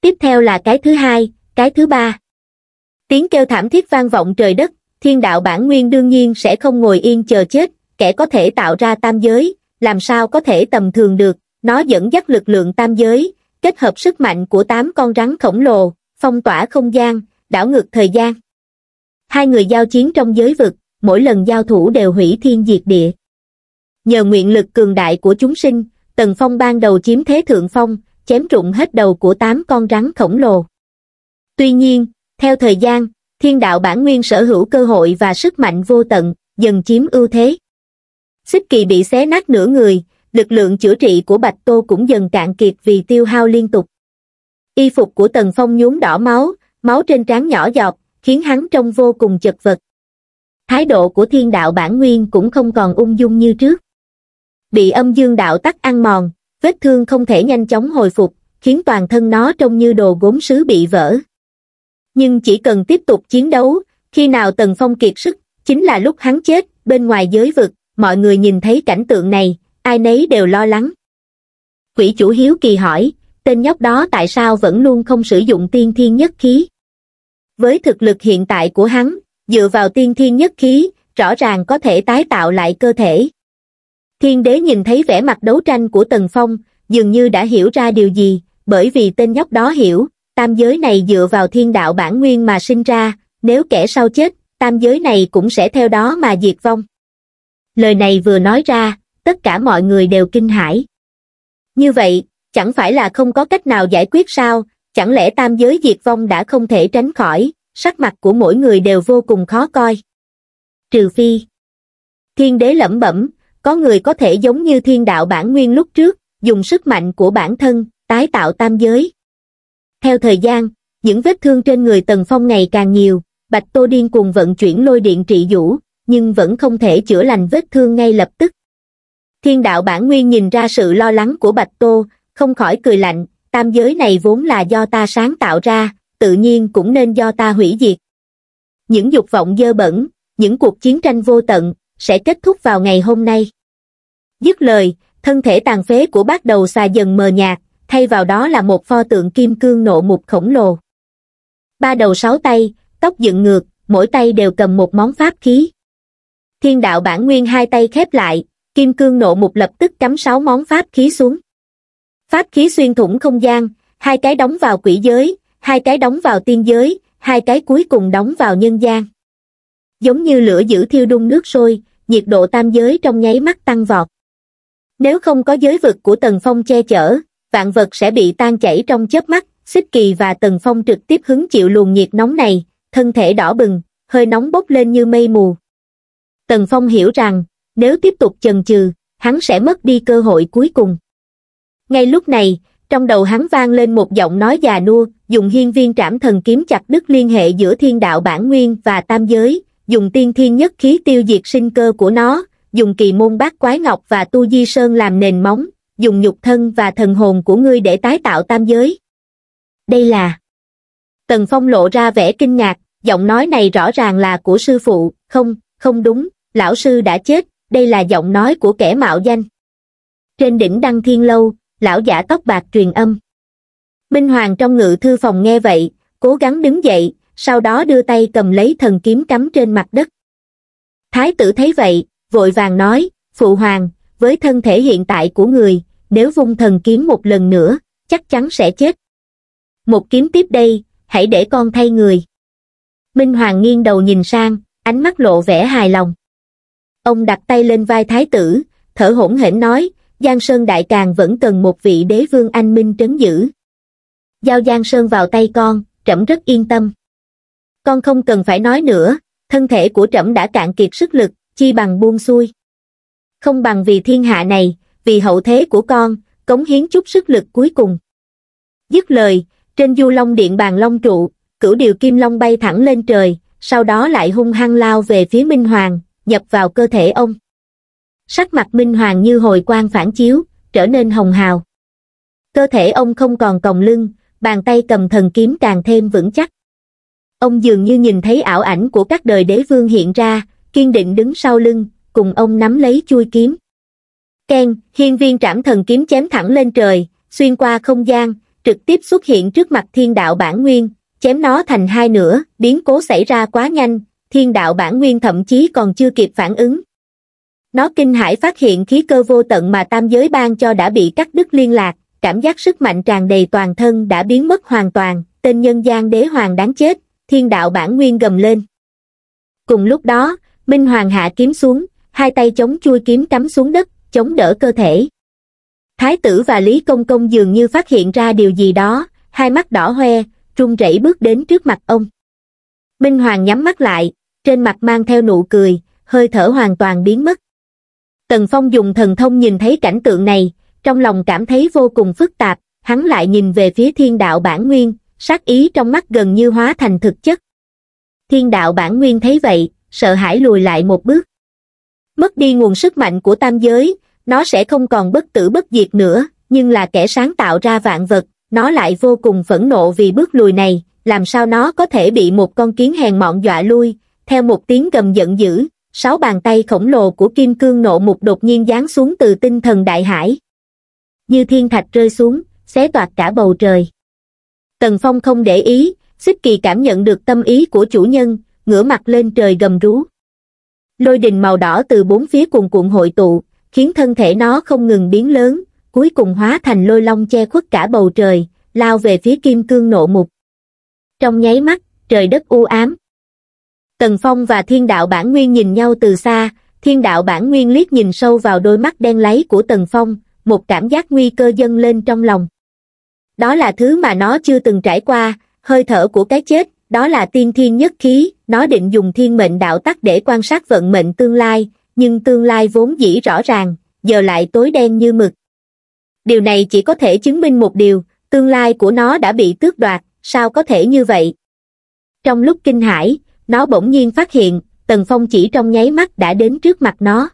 tiếp theo là cái thứ hai cái thứ ba tiếng kêu thảm thiết vang vọng trời đất thiên đạo bản nguyên đương nhiên sẽ không ngồi yên chờ chết kẻ có thể tạo ra tam giới làm sao có thể tầm thường được nó dẫn dắt lực lượng tam giới kết hợp sức mạnh của tám con rắn khổng lồ phong tỏa không gian đảo ngược thời gian hai người giao chiến trong giới vực mỗi lần giao thủ đều hủy thiên diệt địa nhờ nguyện lực cường đại của chúng sinh Tần Phong ban đầu chiếm thế thượng phong, chém trụng hết đầu của tám con rắn khổng lồ. Tuy nhiên, theo thời gian, thiên đạo bản nguyên sở hữu cơ hội và sức mạnh vô tận, dần chiếm ưu thế. Xích kỳ bị xé nát nửa người, lực lượng chữa trị của Bạch Tô cũng dần cạn kiệt vì tiêu hao liên tục. Y phục của Tần Phong nhuốm đỏ máu, máu trên trán nhỏ giọt, khiến hắn trông vô cùng chật vật. Thái độ của thiên đạo bản nguyên cũng không còn ung dung như trước bị âm dương đạo tắc ăn mòn, vết thương không thể nhanh chóng hồi phục, khiến toàn thân nó trông như đồ gốm sứ bị vỡ. Nhưng chỉ cần tiếp tục chiến đấu, khi nào Tần Phong kiệt sức, chính là lúc hắn chết, bên ngoài giới vực, mọi người nhìn thấy cảnh tượng này, ai nấy đều lo lắng. Quỷ chủ hiếu kỳ hỏi, tên nhóc đó tại sao vẫn luôn không sử dụng tiên thiên nhất khí? Với thực lực hiện tại của hắn, dựa vào tiên thiên nhất khí, rõ ràng có thể tái tạo lại cơ thể. Thiên đế nhìn thấy vẻ mặt đấu tranh của Tần Phong, dường như đã hiểu ra điều gì, bởi vì tên nhóc đó hiểu, tam giới này dựa vào thiên đạo bản nguyên mà sinh ra, nếu kẻ sau chết, tam giới này cũng sẽ theo đó mà diệt vong. Lời này vừa nói ra, tất cả mọi người đều kinh hãi. Như vậy, chẳng phải là không có cách nào giải quyết sao, chẳng lẽ tam giới diệt vong đã không thể tránh khỏi, sắc mặt của mỗi người đều vô cùng khó coi. Trừ phi, thiên đế lẩm bẩm, có người có thể giống như thiên đạo bản nguyên lúc trước, dùng sức mạnh của bản thân, tái tạo tam giới. Theo thời gian, những vết thương trên người Tần Phong ngày càng nhiều, Bạch Tô điên cùng vận chuyển lôi điện trị vũ, nhưng vẫn không thể chữa lành vết thương ngay lập tức. Thiên đạo bản nguyên nhìn ra sự lo lắng của Bạch Tô, không khỏi cười lạnh, tam giới này vốn là do ta sáng tạo ra, tự nhiên cũng nên do ta hủy diệt. Những dục vọng dơ bẩn, những cuộc chiến tranh vô tận, sẽ kết thúc vào ngày hôm nay dứt lời thân thể tàn phế của bác đầu xà dần mờ nhạt thay vào đó là một pho tượng kim cương nộ mục khổng lồ ba đầu sáu tay tóc dựng ngược mỗi tay đều cầm một món pháp khí thiên đạo bản nguyên hai tay khép lại kim cương nộ mục lập tức cắm sáu món pháp khí xuống pháp khí xuyên thủng không gian hai cái đóng vào quỷ giới hai cái đóng vào tiên giới hai cái cuối cùng đóng vào nhân gian giống như lửa giữ thiêu đun nước sôi nhiệt độ tam giới trong nháy mắt tăng vọt. Nếu không có giới vực của Tần Phong che chở, vạn vật sẽ bị tan chảy trong chớp mắt, Xích Kỳ và Tần Phong trực tiếp hứng chịu luồng nhiệt nóng này, thân thể đỏ bừng, hơi nóng bốc lên như mây mù. Tần Phong hiểu rằng, nếu tiếp tục chần chừ, hắn sẽ mất đi cơ hội cuối cùng. Ngay lúc này, trong đầu hắn vang lên một giọng nói già nua, dùng hiên viên trảm thần kiếm chặt đứt liên hệ giữa thiên đạo bản nguyên và tam giới, dùng tiên thiên nhất khí tiêu diệt sinh cơ của nó, dùng kỳ môn bát quái ngọc và tu di sơn làm nền móng, dùng nhục thân và thần hồn của ngươi để tái tạo tam giới. Đây là... Tần Phong lộ ra vẻ kinh ngạc, giọng nói này rõ ràng là của sư phụ, không, không đúng, lão sư đã chết, đây là giọng nói của kẻ mạo danh. Trên đỉnh Đăng Thiên Lâu, lão giả tóc bạc truyền âm. Minh Hoàng trong ngự thư phòng nghe vậy, cố gắng đứng dậy, sau đó đưa tay cầm lấy thần kiếm cắm trên mặt đất. Thái tử thấy vậy, vội vàng nói, Phụ Hoàng, với thân thể hiện tại của người, nếu vung thần kiếm một lần nữa, chắc chắn sẽ chết. Một kiếm tiếp đây, hãy để con thay người. Minh Hoàng nghiêng đầu nhìn sang, ánh mắt lộ vẻ hài lòng. Ông đặt tay lên vai thái tử, thở hổn hển nói, Giang Sơn Đại Càng vẫn cần một vị đế vương anh minh trấn giữ. Giao Giang Sơn vào tay con, trẫm rất yên tâm con không cần phải nói nữa, thân thể của trẫm đã cạn kiệt sức lực, chi bằng buông xuôi. Không bằng vì thiên hạ này, vì hậu thế của con, cống hiến chút sức lực cuối cùng. Dứt lời, trên du long điện bàn long trụ, cửu điều kim long bay thẳng lên trời, sau đó lại hung hăng lao về phía Minh Hoàng, nhập vào cơ thể ông. Sắc mặt Minh Hoàng như hồi quang phản chiếu, trở nên hồng hào. Cơ thể ông không còn còng lưng, bàn tay cầm thần kiếm càng thêm vững chắc ông dường như nhìn thấy ảo ảnh của các đời đế vương hiện ra, kiên định đứng sau lưng, cùng ông nắm lấy chui kiếm. Ken, hiên viên trảm thần kiếm chém thẳng lên trời, xuyên qua không gian, trực tiếp xuất hiện trước mặt thiên đạo bản nguyên, chém nó thành hai nửa, biến cố xảy ra quá nhanh, thiên đạo bản nguyên thậm chí còn chưa kịp phản ứng. Nó kinh hãi phát hiện khí cơ vô tận mà tam giới ban cho đã bị cắt đứt liên lạc, cảm giác sức mạnh tràn đầy toàn thân đã biến mất hoàn toàn, tên nhân gian đế hoàng đáng chết, thiên đạo bản nguyên gầm lên cùng lúc đó minh hoàng hạ kiếm xuống hai tay chống chui kiếm cắm xuống đất chống đỡ cơ thể thái tử và lý công công dường như phát hiện ra điều gì đó hai mắt đỏ hoe run rẩy bước đến trước mặt ông minh hoàng nhắm mắt lại trên mặt mang theo nụ cười hơi thở hoàn toàn biến mất tần phong dùng thần thông nhìn thấy cảnh tượng này trong lòng cảm thấy vô cùng phức tạp hắn lại nhìn về phía thiên đạo bản nguyên sát ý trong mắt gần như hóa thành thực chất. Thiên đạo bản nguyên thấy vậy, sợ hãi lùi lại một bước. Mất đi nguồn sức mạnh của tam giới, nó sẽ không còn bất tử bất diệt nữa, nhưng là kẻ sáng tạo ra vạn vật, nó lại vô cùng phẫn nộ vì bước lùi này, làm sao nó có thể bị một con kiến hèn mọn dọa lui, theo một tiếng gầm giận dữ, sáu bàn tay khổng lồ của kim cương nộ mục đột nhiên giáng xuống từ tinh thần đại hải. Như thiên thạch rơi xuống, xé toạc cả bầu trời. Tần Phong không để ý, xích kỳ cảm nhận được tâm ý của chủ nhân, ngửa mặt lên trời gầm rú. Lôi đình màu đỏ từ bốn phía cuồn cuộn hội tụ, khiến thân thể nó không ngừng biến lớn, cuối cùng hóa thành lôi long che khuất cả bầu trời, lao về phía kim cương nộ mục. Trong nháy mắt, trời đất u ám. Tần Phong và thiên đạo bản nguyên nhìn nhau từ xa, thiên đạo bản nguyên liếc nhìn sâu vào đôi mắt đen láy của Tần Phong, một cảm giác nguy cơ dâng lên trong lòng đó là thứ mà nó chưa từng trải qua hơi thở của cái chết đó là tiên thiên nhất khí nó định dùng thiên mệnh đạo tắc để quan sát vận mệnh tương lai nhưng tương lai vốn dĩ rõ ràng giờ lại tối đen như mực điều này chỉ có thể chứng minh một điều tương lai của nó đã bị tước đoạt sao có thể như vậy trong lúc kinh hãi nó bỗng nhiên phát hiện tần phong chỉ trong nháy mắt đã đến trước mặt nó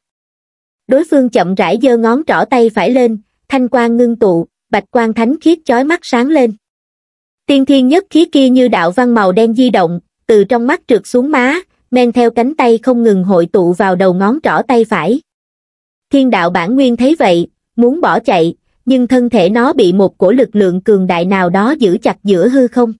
đối phương chậm rãi giơ ngón trỏ tay phải lên thanh quan ngưng tụ bạch quan thánh khiết chói mắt sáng lên tiên thiên nhất khí kia như đạo văn màu đen di động từ trong mắt trượt xuống má men theo cánh tay không ngừng hội tụ vào đầu ngón trỏ tay phải thiên đạo bản nguyên thấy vậy muốn bỏ chạy nhưng thân thể nó bị một cổ lực lượng cường đại nào đó giữ chặt giữa hư không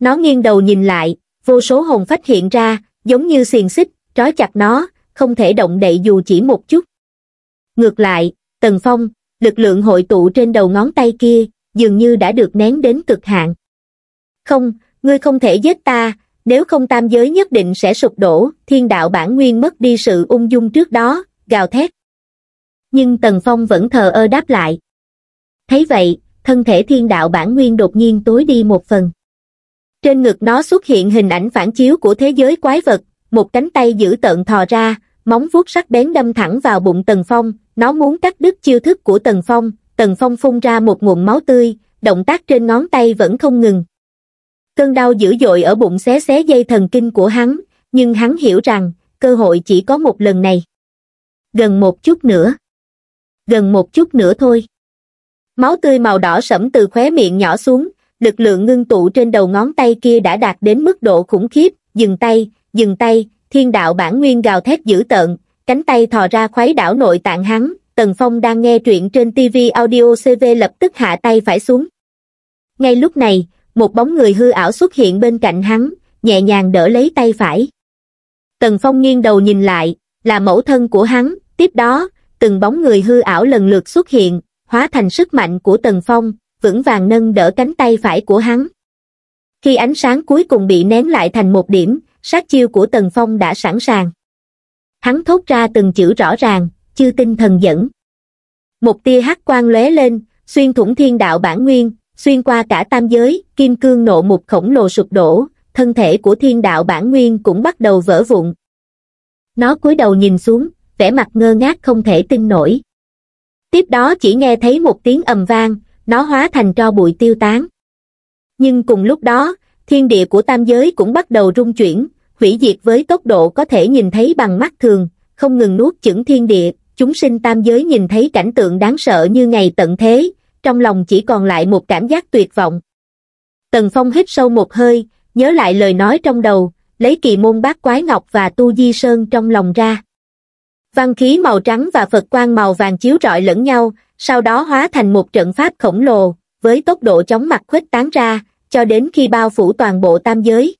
nó nghiêng đầu nhìn lại vô số hồn phách hiện ra giống như xiềng xích trói chặt nó không thể động đậy dù chỉ một chút ngược lại tần phong lực lượng hội tụ trên đầu ngón tay kia, dường như đã được nén đến cực hạn. Không, ngươi không thể giết ta, nếu không tam giới nhất định sẽ sụp đổ, thiên đạo bản nguyên mất đi sự ung dung trước đó, gào thét. Nhưng Tần Phong vẫn thờ ơ đáp lại. Thấy vậy, thân thể thiên đạo bản nguyên đột nhiên tối đi một phần. Trên ngực nó xuất hiện hình ảnh phản chiếu của thế giới quái vật, một cánh tay giữ tợn thò ra, móng vuốt sắc bén đâm thẳng vào bụng Tần Phong, nó muốn cắt đứt chiêu thức của Tần Phong, Tần Phong phun ra một nguồn máu tươi, động tác trên ngón tay vẫn không ngừng. Cơn đau dữ dội ở bụng xé xé dây thần kinh của hắn, nhưng hắn hiểu rằng, cơ hội chỉ có một lần này. Gần một chút nữa. Gần một chút nữa thôi. Máu tươi màu đỏ sẫm từ khóe miệng nhỏ xuống, lực lượng ngưng tụ trên đầu ngón tay kia đã đạt đến mức độ khủng khiếp, dừng tay, dừng tay, thiên đạo bản nguyên gào thét dữ tợn, cánh tay thò ra khoái đảo nội tạng hắn, Tần Phong đang nghe truyện trên TV audio CV lập tức hạ tay phải xuống. Ngay lúc này, một bóng người hư ảo xuất hiện bên cạnh hắn, nhẹ nhàng đỡ lấy tay phải. Tần Phong nghiêng đầu nhìn lại, là mẫu thân của hắn, tiếp đó, từng bóng người hư ảo lần lượt xuất hiện, hóa thành sức mạnh của Tần Phong, vững vàng nâng đỡ cánh tay phải của hắn. Khi ánh sáng cuối cùng bị nén lại thành một điểm, sát chiêu của Tần Phong đã sẵn sàng hắn thốt ra từng chữ rõ ràng chư tinh thần dẫn một tia hắc quang lóe lên xuyên thủng thiên đạo bản nguyên xuyên qua cả tam giới kim cương nộ một khổng lồ sụp đổ thân thể của thiên đạo bản nguyên cũng bắt đầu vỡ vụn nó cúi đầu nhìn xuống vẻ mặt ngơ ngác không thể tin nổi tiếp đó chỉ nghe thấy một tiếng ầm vang nó hóa thành tro bụi tiêu tán nhưng cùng lúc đó thiên địa của tam giới cũng bắt đầu rung chuyển hủy diệt với tốc độ có thể nhìn thấy bằng mắt thường, không ngừng nuốt chửng thiên địa, chúng sinh tam giới nhìn thấy cảnh tượng đáng sợ như ngày tận thế, trong lòng chỉ còn lại một cảm giác tuyệt vọng. Tần Phong hít sâu một hơi, nhớ lại lời nói trong đầu, lấy kỳ môn bát quái ngọc và tu di sơn trong lòng ra. Văn khí màu trắng và Phật quang màu vàng chiếu rọi lẫn nhau, sau đó hóa thành một trận pháp khổng lồ, với tốc độ chóng mặt khuếch tán ra, cho đến khi bao phủ toàn bộ tam giới.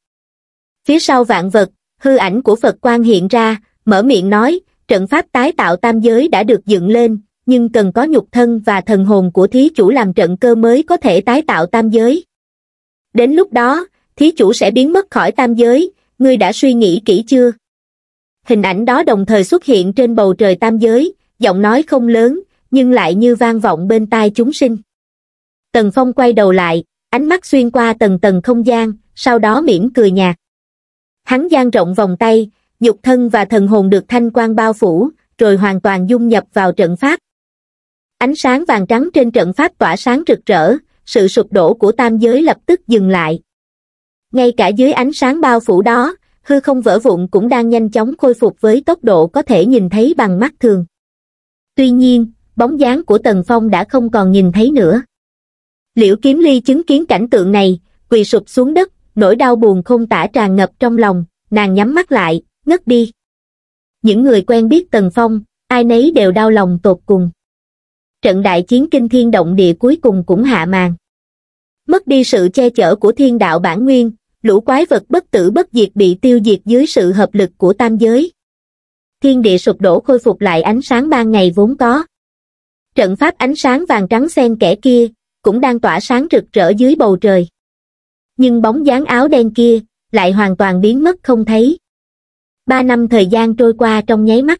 Phía sau vạn vật, hư ảnh của Phật quan hiện ra, mở miệng nói, trận pháp tái tạo tam giới đã được dựng lên, nhưng cần có nhục thân và thần hồn của thí chủ làm trận cơ mới có thể tái tạo tam giới. Đến lúc đó, thí chủ sẽ biến mất khỏi tam giới, ngươi đã suy nghĩ kỹ chưa? Hình ảnh đó đồng thời xuất hiện trên bầu trời tam giới, giọng nói không lớn, nhưng lại như vang vọng bên tai chúng sinh. Tần Phong quay đầu lại, ánh mắt xuyên qua tầng tầng không gian, sau đó mỉm cười nhạt. Hắn dang rộng vòng tay, nhục thân và thần hồn được thanh quang bao phủ, rồi hoàn toàn dung nhập vào trận pháp. Ánh sáng vàng trắng trên trận pháp tỏa sáng rực rỡ, sự sụp đổ của tam giới lập tức dừng lại. Ngay cả dưới ánh sáng bao phủ đó, hư không vỡ vụn cũng đang nhanh chóng khôi phục với tốc độ có thể nhìn thấy bằng mắt thường. Tuy nhiên, bóng dáng của Tần Phong đã không còn nhìn thấy nữa. Liễu Kiếm Ly chứng kiến cảnh tượng này, quỳ sụp xuống đất, nỗi đau buồn không tả tràn ngập trong lòng, nàng nhắm mắt lại, ngất đi. Những người quen biết Tần Phong, ai nấy đều đau lòng tột cùng. Trận đại chiến kinh thiên động địa cuối cùng cũng hạ màn. Mất đi sự che chở của thiên đạo bản nguyên, lũ quái vật bất tử bất diệt bị tiêu diệt dưới sự hợp lực của tam giới. Thiên địa sụp đổ khôi phục lại ánh sáng ban ngày vốn có. Trận pháp ánh sáng vàng trắng xen kẽ kia, cũng đang tỏa sáng rực rỡ dưới bầu trời nhưng bóng dáng áo đen kia lại hoàn toàn biến mất không thấy. Ba năm thời gian trôi qua trong nháy mắt.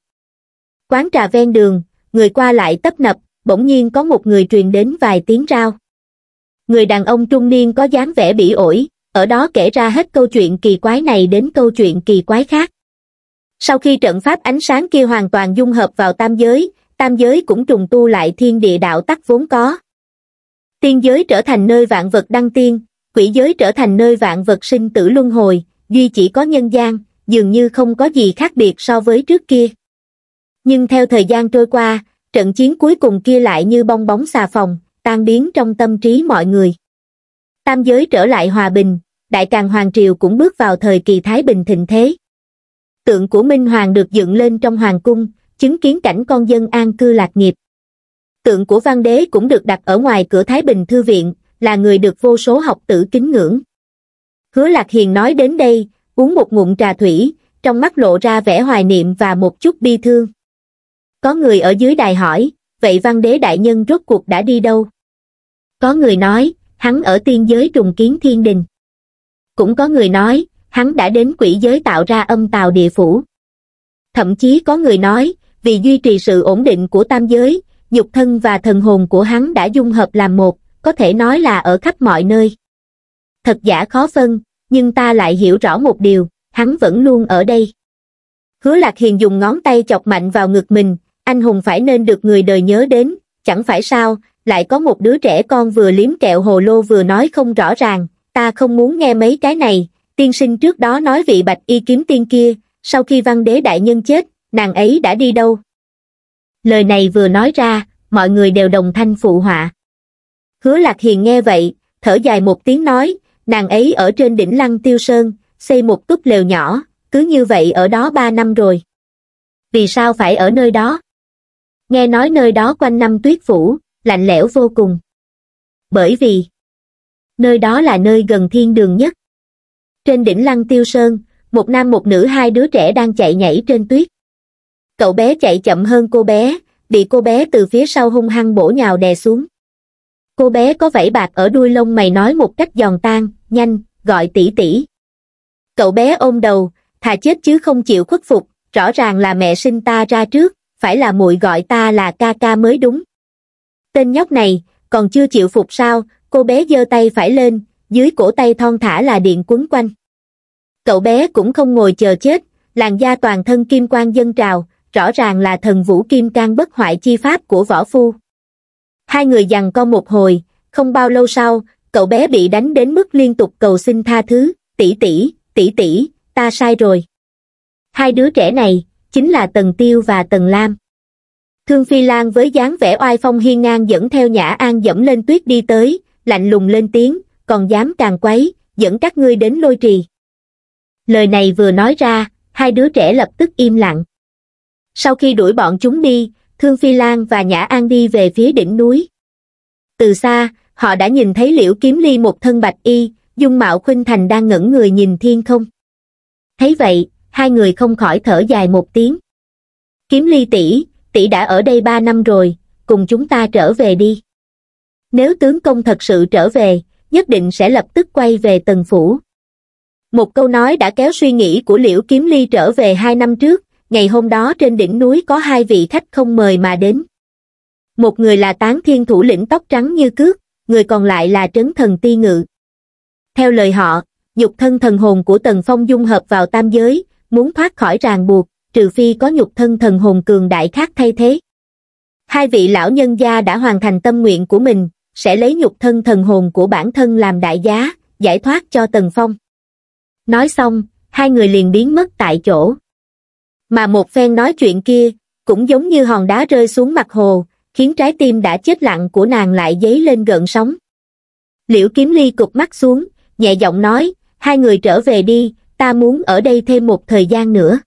Quán trà ven đường, người qua lại tấp nập, bỗng nhiên có một người truyền đến vài tiếng rao. Người đàn ông trung niên có dáng vẻ bị ổi, ở đó kể ra hết câu chuyện kỳ quái này đến câu chuyện kỳ quái khác. Sau khi trận pháp ánh sáng kia hoàn toàn dung hợp vào tam giới, tam giới cũng trùng tu lại thiên địa đạo tắc vốn có. Tiên giới trở thành nơi vạn vật đăng tiên, quỷ giới trở thành nơi vạn vật sinh tử luân hồi, duy chỉ có nhân gian, dường như không có gì khác biệt so với trước kia. Nhưng theo thời gian trôi qua, trận chiến cuối cùng kia lại như bong bóng xà phòng, tan biến trong tâm trí mọi người. Tam giới trở lại hòa bình, Đại Càng Hoàng Triều cũng bước vào thời kỳ Thái Bình thịnh thế. Tượng của Minh Hoàng được dựng lên trong Hoàng Cung, chứng kiến cảnh con dân an cư lạc nghiệp. Tượng của Văn Đế cũng được đặt ở ngoài cửa Thái Bình Thư Viện, là người được vô số học tử kính ngưỡng. Hứa Lạc Hiền nói đến đây, uống một ngụm trà thủy, trong mắt lộ ra vẻ hoài niệm và một chút bi thương. Có người ở dưới đài hỏi, vậy văn đế đại nhân rốt cuộc đã đi đâu? Có người nói, hắn ở tiên giới trùng kiến thiên đình. Cũng có người nói, hắn đã đến quỷ giới tạo ra âm tào địa phủ. Thậm chí có người nói, vì duy trì sự ổn định của tam giới, dục thân và thần hồn của hắn đã dung hợp làm một, có thể nói là ở khắp mọi nơi. Thật giả khó phân, nhưng ta lại hiểu rõ một điều, hắn vẫn luôn ở đây. Hứa Lạc Hiền dùng ngón tay chọc mạnh vào ngực mình, anh hùng phải nên được người đời nhớ đến, chẳng phải sao, lại có một đứa trẻ con vừa liếm kẹo hồ lô vừa nói không rõ ràng, ta không muốn nghe mấy cái này, tiên sinh trước đó nói vị bạch y kiếm tiên kia, sau khi văn đế đại nhân chết, nàng ấy đã đi đâu. Lời này vừa nói ra, mọi người đều đồng thanh phụ họa. Hứa Lạc Hiền nghe vậy, thở dài một tiếng nói, nàng ấy ở trên đỉnh Lăng Tiêu Sơn, xây một túp lều nhỏ, cứ như vậy ở đó ba năm rồi. Vì sao phải ở nơi đó? Nghe nói nơi đó quanh năm tuyết phủ, lạnh lẽo vô cùng. Bởi vì, nơi đó là nơi gần thiên đường nhất. Trên đỉnh Lăng Tiêu Sơn, một nam một nữ hai đứa trẻ đang chạy nhảy trên tuyết. Cậu bé chạy chậm hơn cô bé, bị cô bé từ phía sau hung hăng bổ nhào đè xuống cô bé có vảy bạc ở đuôi lông mày nói một cách giòn tan nhanh gọi tỷ tỷ cậu bé ôm đầu thà chết chứ không chịu khuất phục rõ ràng là mẹ sinh ta ra trước phải là muội gọi ta là ca ca mới đúng tên nhóc này còn chưa chịu phục sao cô bé giơ tay phải lên dưới cổ tay thon thả là điện quấn quanh cậu bé cũng không ngồi chờ chết làn da toàn thân kim quang dân trào rõ ràng là thần vũ kim can bất hoại chi pháp của võ phu Hai người dằn con một hồi, không bao lâu sau, cậu bé bị đánh đến mức liên tục cầu xin tha thứ, tỷ tỷ, tỷ tỷ, ta sai rồi. Hai đứa trẻ này, chính là Tần Tiêu và Tần Lam. Thương Phi Lan với dáng vẻ oai phong hiên ngang dẫn theo Nhã An dẫm lên tuyết đi tới, lạnh lùng lên tiếng, còn dám càng quấy, dẫn các ngươi đến lôi trì. Lời này vừa nói ra, hai đứa trẻ lập tức im lặng. Sau khi đuổi bọn chúng đi, Thương Phi Lan và Nhã An đi về phía đỉnh núi. Từ xa, họ đã nhìn thấy Liễu Kiếm Ly một thân bạch y, dung mạo khuynh thành đang ngẩn người nhìn thiên không. Thấy vậy, hai người không khỏi thở dài một tiếng. Kiếm Ly tỷ, tỷ đã ở đây ba năm rồi, cùng chúng ta trở về đi. Nếu tướng công thật sự trở về, nhất định sẽ lập tức quay về tần phủ. Một câu nói đã kéo suy nghĩ của Liễu Kiếm Ly trở về hai năm trước, ngày hôm đó trên đỉnh núi có hai vị khách không mời mà đến. Một người là tán thiên thủ lĩnh tóc trắng như cước, người còn lại là trấn thần ti ngự. Theo lời họ, nhục thân thần hồn của Tần Phong dung hợp vào tam giới, muốn thoát khỏi ràng buộc, trừ phi có nhục thân thần hồn cường đại khác thay thế. Hai vị lão nhân gia đã hoàn thành tâm nguyện của mình, sẽ lấy nhục thân thần hồn của bản thân làm đại giá, giải thoát cho Tần Phong. Nói xong, hai người liền biến mất tại chỗ mà một phen nói chuyện kia, cũng giống như hòn đá rơi xuống mặt hồ, khiến trái tim đã chết lặng của nàng lại dấy lên gợn sóng. Liễu Kiếm Ly cụp mắt xuống, nhẹ giọng nói, hai người trở về đi, ta muốn ở đây thêm một thời gian nữa.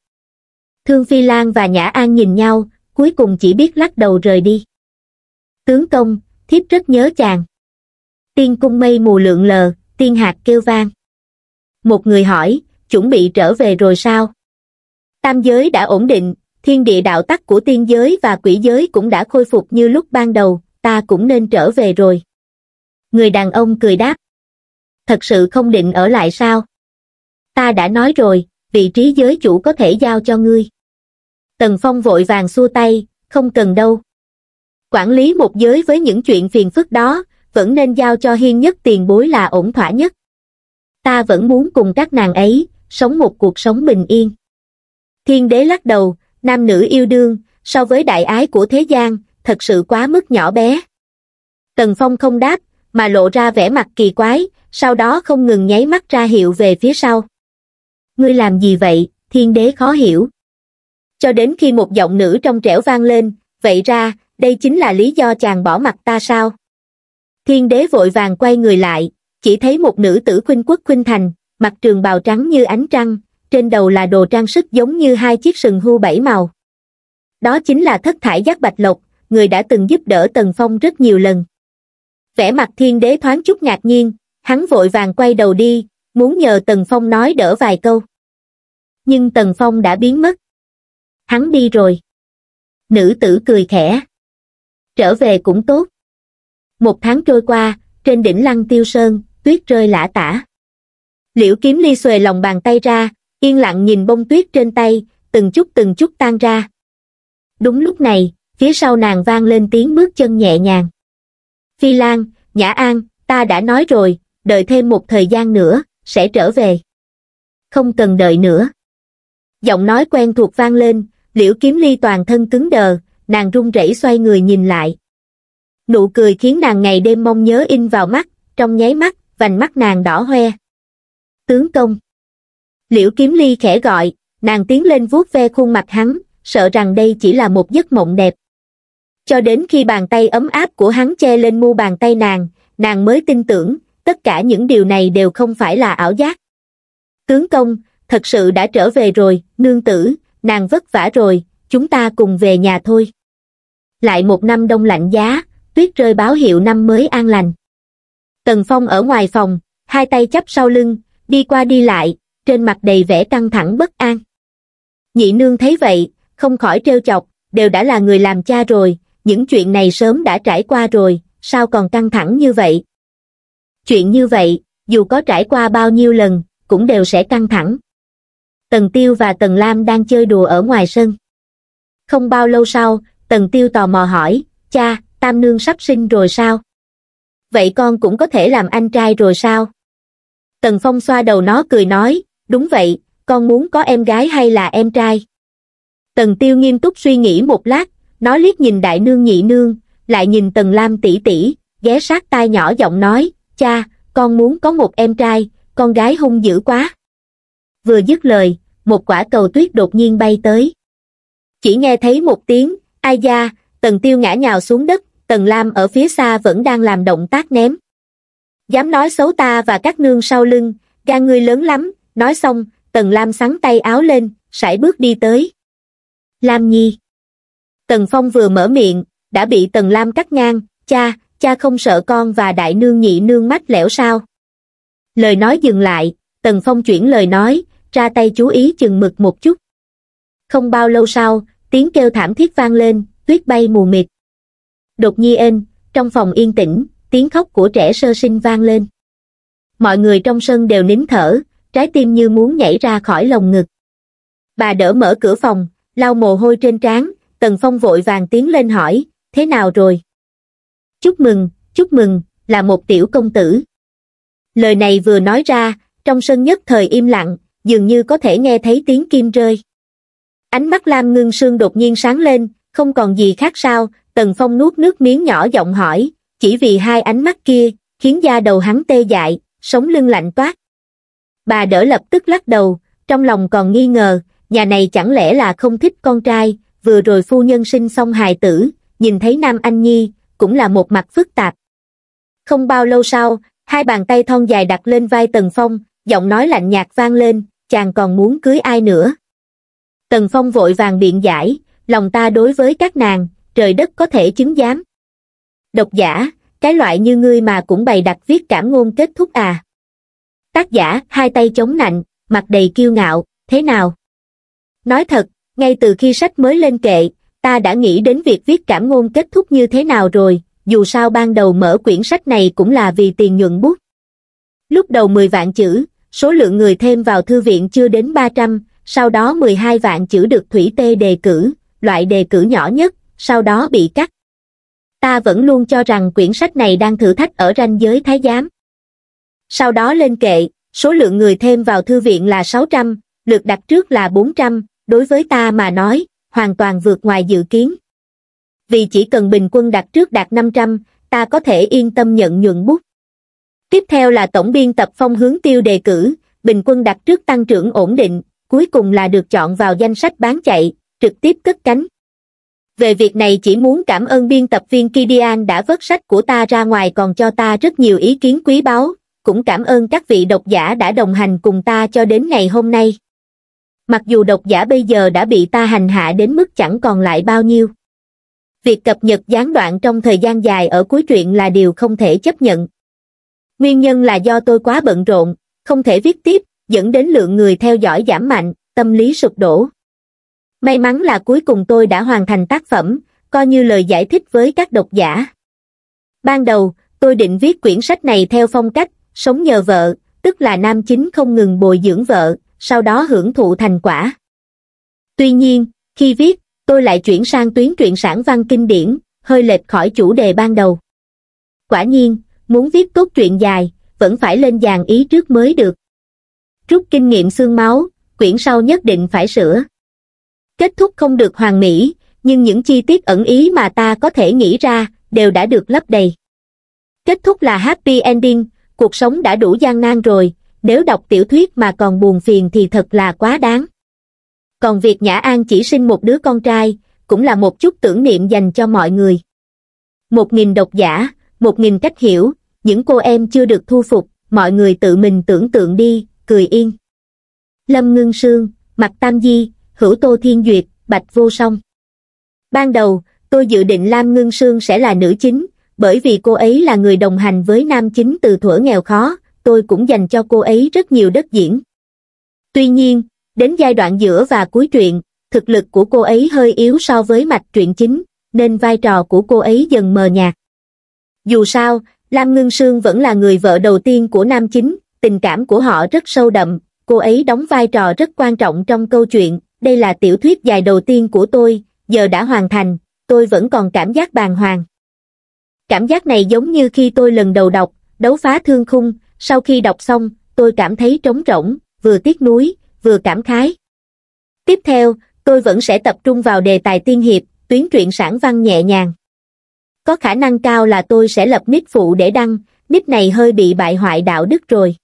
Thương Phi Lan và Nhã An nhìn nhau, cuối cùng chỉ biết lắc đầu rời đi. Tướng công, thiếp rất nhớ chàng. Tiên cung mây mù lượng lờ, tiên hạt kêu vang. Một người hỏi, chuẩn bị trở về rồi sao? Tam giới đã ổn định, thiên địa đạo tắc của tiên giới và quỷ giới cũng đã khôi phục như lúc ban đầu, ta cũng nên trở về rồi. Người đàn ông cười đáp. Thật sự không định ở lại sao? Ta đã nói rồi, vị trí giới chủ có thể giao cho ngươi. Tần Phong vội vàng xua tay, không cần đâu. Quản lý một giới với những chuyện phiền phức đó, vẫn nên giao cho hiên nhất tiền bối là ổn thỏa nhất. Ta vẫn muốn cùng các nàng ấy, sống một cuộc sống bình yên. Thiên đế lắc đầu, nam nữ yêu đương, so với đại ái của thế gian, thật sự quá mức nhỏ bé. Tần Phong không đáp, mà lộ ra vẻ mặt kỳ quái, sau đó không ngừng nháy mắt ra hiệu về phía sau. Ngươi làm gì vậy, thiên đế khó hiểu. Cho đến khi một giọng nữ trong trẻo vang lên, vậy ra, đây chính là lý do chàng bỏ mặt ta sao? Thiên đế vội vàng quay người lại, chỉ thấy một nữ tử khuynh quốc khuynh thành, mặt trường bào trắng như ánh trăng, trên đầu là đồ trang sức giống như hai chiếc sừng hưu bảy màu. Đó chính là thất thải giác bạch lộc, người đã từng giúp đỡ Tần Phong rất nhiều lần. Vẻ mặt thiên đế thoáng chút ngạc nhiên, hắn vội vàng quay đầu đi, muốn nhờ Tần Phong nói đỡ vài câu. Nhưng Tần Phong đã biến mất. Hắn đi rồi. Nữ tử cười khẽ. Trở về cũng tốt. Một tháng trôi qua, trên đỉnh lăng tiêu sơn, tuyết rơi lã tả. Liễu kiếm ly xuề lòng bàn tay ra, yên lặng nhìn bông tuyết trên tay, từng chút từng chút tan ra. Đúng lúc này, phía sau nàng vang lên tiếng bước chân nhẹ nhàng. Phi Lan, Nhã An, ta đã nói rồi, đợi thêm một thời gian nữa, sẽ trở về. Không cần đợi nữa. Giọng nói quen thuộc vang lên, liễu kiếm ly toàn thân cứng đờ, nàng run rẩy xoay người nhìn lại. Nụ cười khiến nàng ngày đêm mong nhớ in vào mắt, trong nháy mắt, vành mắt nàng đỏ hoe. Tướng công Liễu Kiếm Ly khẽ gọi, nàng tiến lên vuốt ve khuôn mặt hắn, sợ rằng đây chỉ là một giấc mộng đẹp. Cho đến khi bàn tay ấm áp của hắn che lên mu bàn tay nàng, nàng mới tin tưởng, tất cả những điều này đều không phải là ảo giác. Tướng công, thật sự đã trở về rồi, nương tử, nàng vất vả rồi, chúng ta cùng về nhà thôi. Lại một năm đông lạnh giá, tuyết rơi báo hiệu năm mới an lành. Tần Phong ở ngoài phòng, hai tay chắp sau lưng, đi qua đi lại, trên mặt đầy vẻ căng thẳng bất an nhị nương thấy vậy không khỏi trêu chọc đều đã là người làm cha rồi những chuyện này sớm đã trải qua rồi sao còn căng thẳng như vậy chuyện như vậy dù có trải qua bao nhiêu lần cũng đều sẽ căng thẳng tần tiêu và tần lam đang chơi đùa ở ngoài sân không bao lâu sau tần tiêu tò mò hỏi cha tam nương sắp sinh rồi sao vậy con cũng có thể làm anh trai rồi sao tần phong xoa đầu nó cười nói đúng vậy con muốn có em gái hay là em trai tần tiêu nghiêm túc suy nghĩ một lát nó liếc nhìn đại nương nhị nương lại nhìn tần lam tỷ tỷ ghé sát tai nhỏ giọng nói cha con muốn có một em trai con gái hung dữ quá vừa dứt lời một quả cầu tuyết đột nhiên bay tới chỉ nghe thấy một tiếng ai da tần tiêu ngã nhào xuống đất tần lam ở phía xa vẫn đang làm động tác ném dám nói xấu ta và các nương sau lưng gan ngươi lớn lắm nói xong tần lam sắn tay áo lên sải bước đi tới lam nhi tần phong vừa mở miệng đã bị tần lam cắt ngang cha cha không sợ con và đại nương nhị nương mắt lẻo sao lời nói dừng lại tần phong chuyển lời nói ra tay chú ý chừng mực một chút không bao lâu sau tiếng kêu thảm thiết vang lên tuyết bay mù mịt đột nhiên trong phòng yên tĩnh tiếng khóc của trẻ sơ sinh vang lên mọi người trong sân đều nín thở trái tim như muốn nhảy ra khỏi lồng ngực. Bà đỡ mở cửa phòng, lau mồ hôi trên trán, Tần Phong vội vàng tiến lên hỏi, thế nào rồi? Chúc mừng, chúc mừng, là một tiểu công tử. Lời này vừa nói ra, trong sân nhất thời im lặng, dường như có thể nghe thấy tiếng kim rơi. Ánh mắt Lam Ngưng Sương đột nhiên sáng lên, không còn gì khác sao, Tần Phong nuốt nước miếng nhỏ giọng hỏi, chỉ vì hai ánh mắt kia, khiến da đầu hắn tê dại, sống lưng lạnh toát. Bà đỡ lập tức lắc đầu, trong lòng còn nghi ngờ, nhà này chẳng lẽ là không thích con trai, vừa rồi phu nhân sinh xong hài tử, nhìn thấy Nam Anh Nhi, cũng là một mặt phức tạp. Không bao lâu sau, hai bàn tay thon dài đặt lên vai Tần Phong, giọng nói lạnh nhạt vang lên, chàng còn muốn cưới ai nữa. Tần Phong vội vàng biện giải, lòng ta đối với các nàng, trời đất có thể chứng giám. Độc giả, cái loại như ngươi mà cũng bày đặt viết cảm ngôn kết thúc à tác giả hai tay chống nạnh, mặt đầy kiêu ngạo, thế nào? Nói thật, ngay từ khi sách mới lên kệ, ta đã nghĩ đến việc viết cảm ngôn kết thúc như thế nào rồi, dù sao ban đầu mở quyển sách này cũng là vì tiền nhuận bút. Lúc đầu 10 vạn chữ, số lượng người thêm vào thư viện chưa đến 300, sau đó 12 vạn chữ được Thủy Tê đề cử, loại đề cử nhỏ nhất, sau đó bị cắt. Ta vẫn luôn cho rằng quyển sách này đang thử thách ở ranh giới thái giám sau đó lên kệ, số lượng người thêm vào thư viện là 600, lượt đặt trước là 400, đối với ta mà nói, hoàn toàn vượt ngoài dự kiến. Vì chỉ cần bình quân đặt trước đạt 500, ta có thể yên tâm nhận nhuận bút. Tiếp theo là tổng biên tập phong hướng tiêu đề cử, bình quân đặt trước tăng trưởng ổn định, cuối cùng là được chọn vào danh sách bán chạy, trực tiếp cất cánh. Về việc này chỉ muốn cảm ơn biên tập viên Kidian đã vớt sách của ta ra ngoài còn cho ta rất nhiều ý kiến quý báu, cũng cảm ơn các vị độc giả đã đồng hành cùng ta cho đến ngày hôm nay. Mặc dù độc giả bây giờ đã bị ta hành hạ đến mức chẳng còn lại bao nhiêu. Việc cập nhật gián đoạn trong thời gian dài ở cuối truyện là điều không thể chấp nhận. Nguyên nhân là do tôi quá bận rộn, không thể viết tiếp, dẫn đến lượng người theo dõi giảm mạnh, tâm lý sụp đổ. May mắn là cuối cùng tôi đã hoàn thành tác phẩm, coi như lời giải thích với các độc giả. Ban đầu, tôi định viết quyển sách này theo phong cách sống nhờ vợ, tức là nam chính không ngừng bồi dưỡng vợ, sau đó hưởng thụ thành quả. Tuy nhiên, khi viết, tôi lại chuyển sang tuyến truyện sản văn kinh điển, hơi lệch khỏi chủ đề ban đầu. Quả nhiên, muốn viết tốt truyện dài, vẫn phải lên dàn ý trước mới được. Rút kinh nghiệm xương máu, quyển sau nhất định phải sửa. Kết thúc không được hoàn mỹ, nhưng những chi tiết ẩn ý mà ta có thể nghĩ ra, đều đã được lấp đầy. Kết thúc là happy ending, cuộc sống đã đủ gian nan rồi, nếu đọc tiểu thuyết mà còn buồn phiền thì thật là quá đáng. Còn việc Nhã An chỉ sinh một đứa con trai, cũng là một chút tưởng niệm dành cho mọi người. Một nghìn độc giả, một nghìn cách hiểu, những cô em chưa được thu phục, mọi người tự mình tưởng tượng đi, cười yên. Lâm Ngưng Sương, Mặt Tam Di, Hữu Tô Thiên Duyệt, Bạch Vô Song. Ban đầu, tôi dự định Lam Ngưng Sương sẽ là nữ chính, bởi vì cô ấy là người đồng hành với nam chính từ thuở nghèo khó, tôi cũng dành cho cô ấy rất nhiều đất diễn. Tuy nhiên, đến giai đoạn giữa và cuối truyện, thực lực của cô ấy hơi yếu so với mạch truyện chính, nên vai trò của cô ấy dần mờ nhạt. Dù sao, Lam Ngưng Sương vẫn là người vợ đầu tiên của nam chính, tình cảm của họ rất sâu đậm, cô ấy đóng vai trò rất quan trọng trong câu chuyện, đây là tiểu thuyết dài đầu tiên của tôi, giờ đã hoàn thành, tôi vẫn còn cảm giác bàng hoàng. Cảm giác này giống như khi tôi lần đầu đọc, đấu phá thương khung, sau khi đọc xong, tôi cảm thấy trống rỗng, vừa tiếc nuối, vừa cảm khái. Tiếp theo, tôi vẫn sẽ tập trung vào đề tài tiên hiệp, tuyến truyện sản văn nhẹ nhàng. Có khả năng cao là tôi sẽ lập nick phụ để đăng, nick này hơi bị bại hoại đạo đức rồi.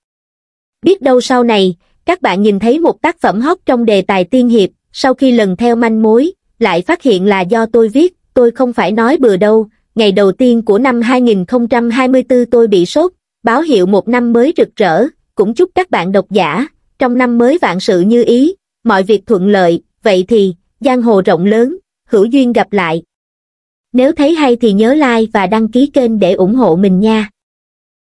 Biết đâu sau này, các bạn nhìn thấy một tác phẩm hot trong đề tài tiên hiệp, sau khi lần theo manh mối, lại phát hiện là do tôi viết, tôi không phải nói bừa đâu, ngày đầu tiên của năm 2024 tôi bị sốt, báo hiệu một năm mới rực rỡ, cũng chúc các bạn độc giả, trong năm mới vạn sự như ý, mọi việc thuận lợi, vậy thì, giang hồ rộng lớn, hữu duyên gặp lại. Nếu thấy hay thì nhớ like và đăng ký kênh để ủng hộ mình nha.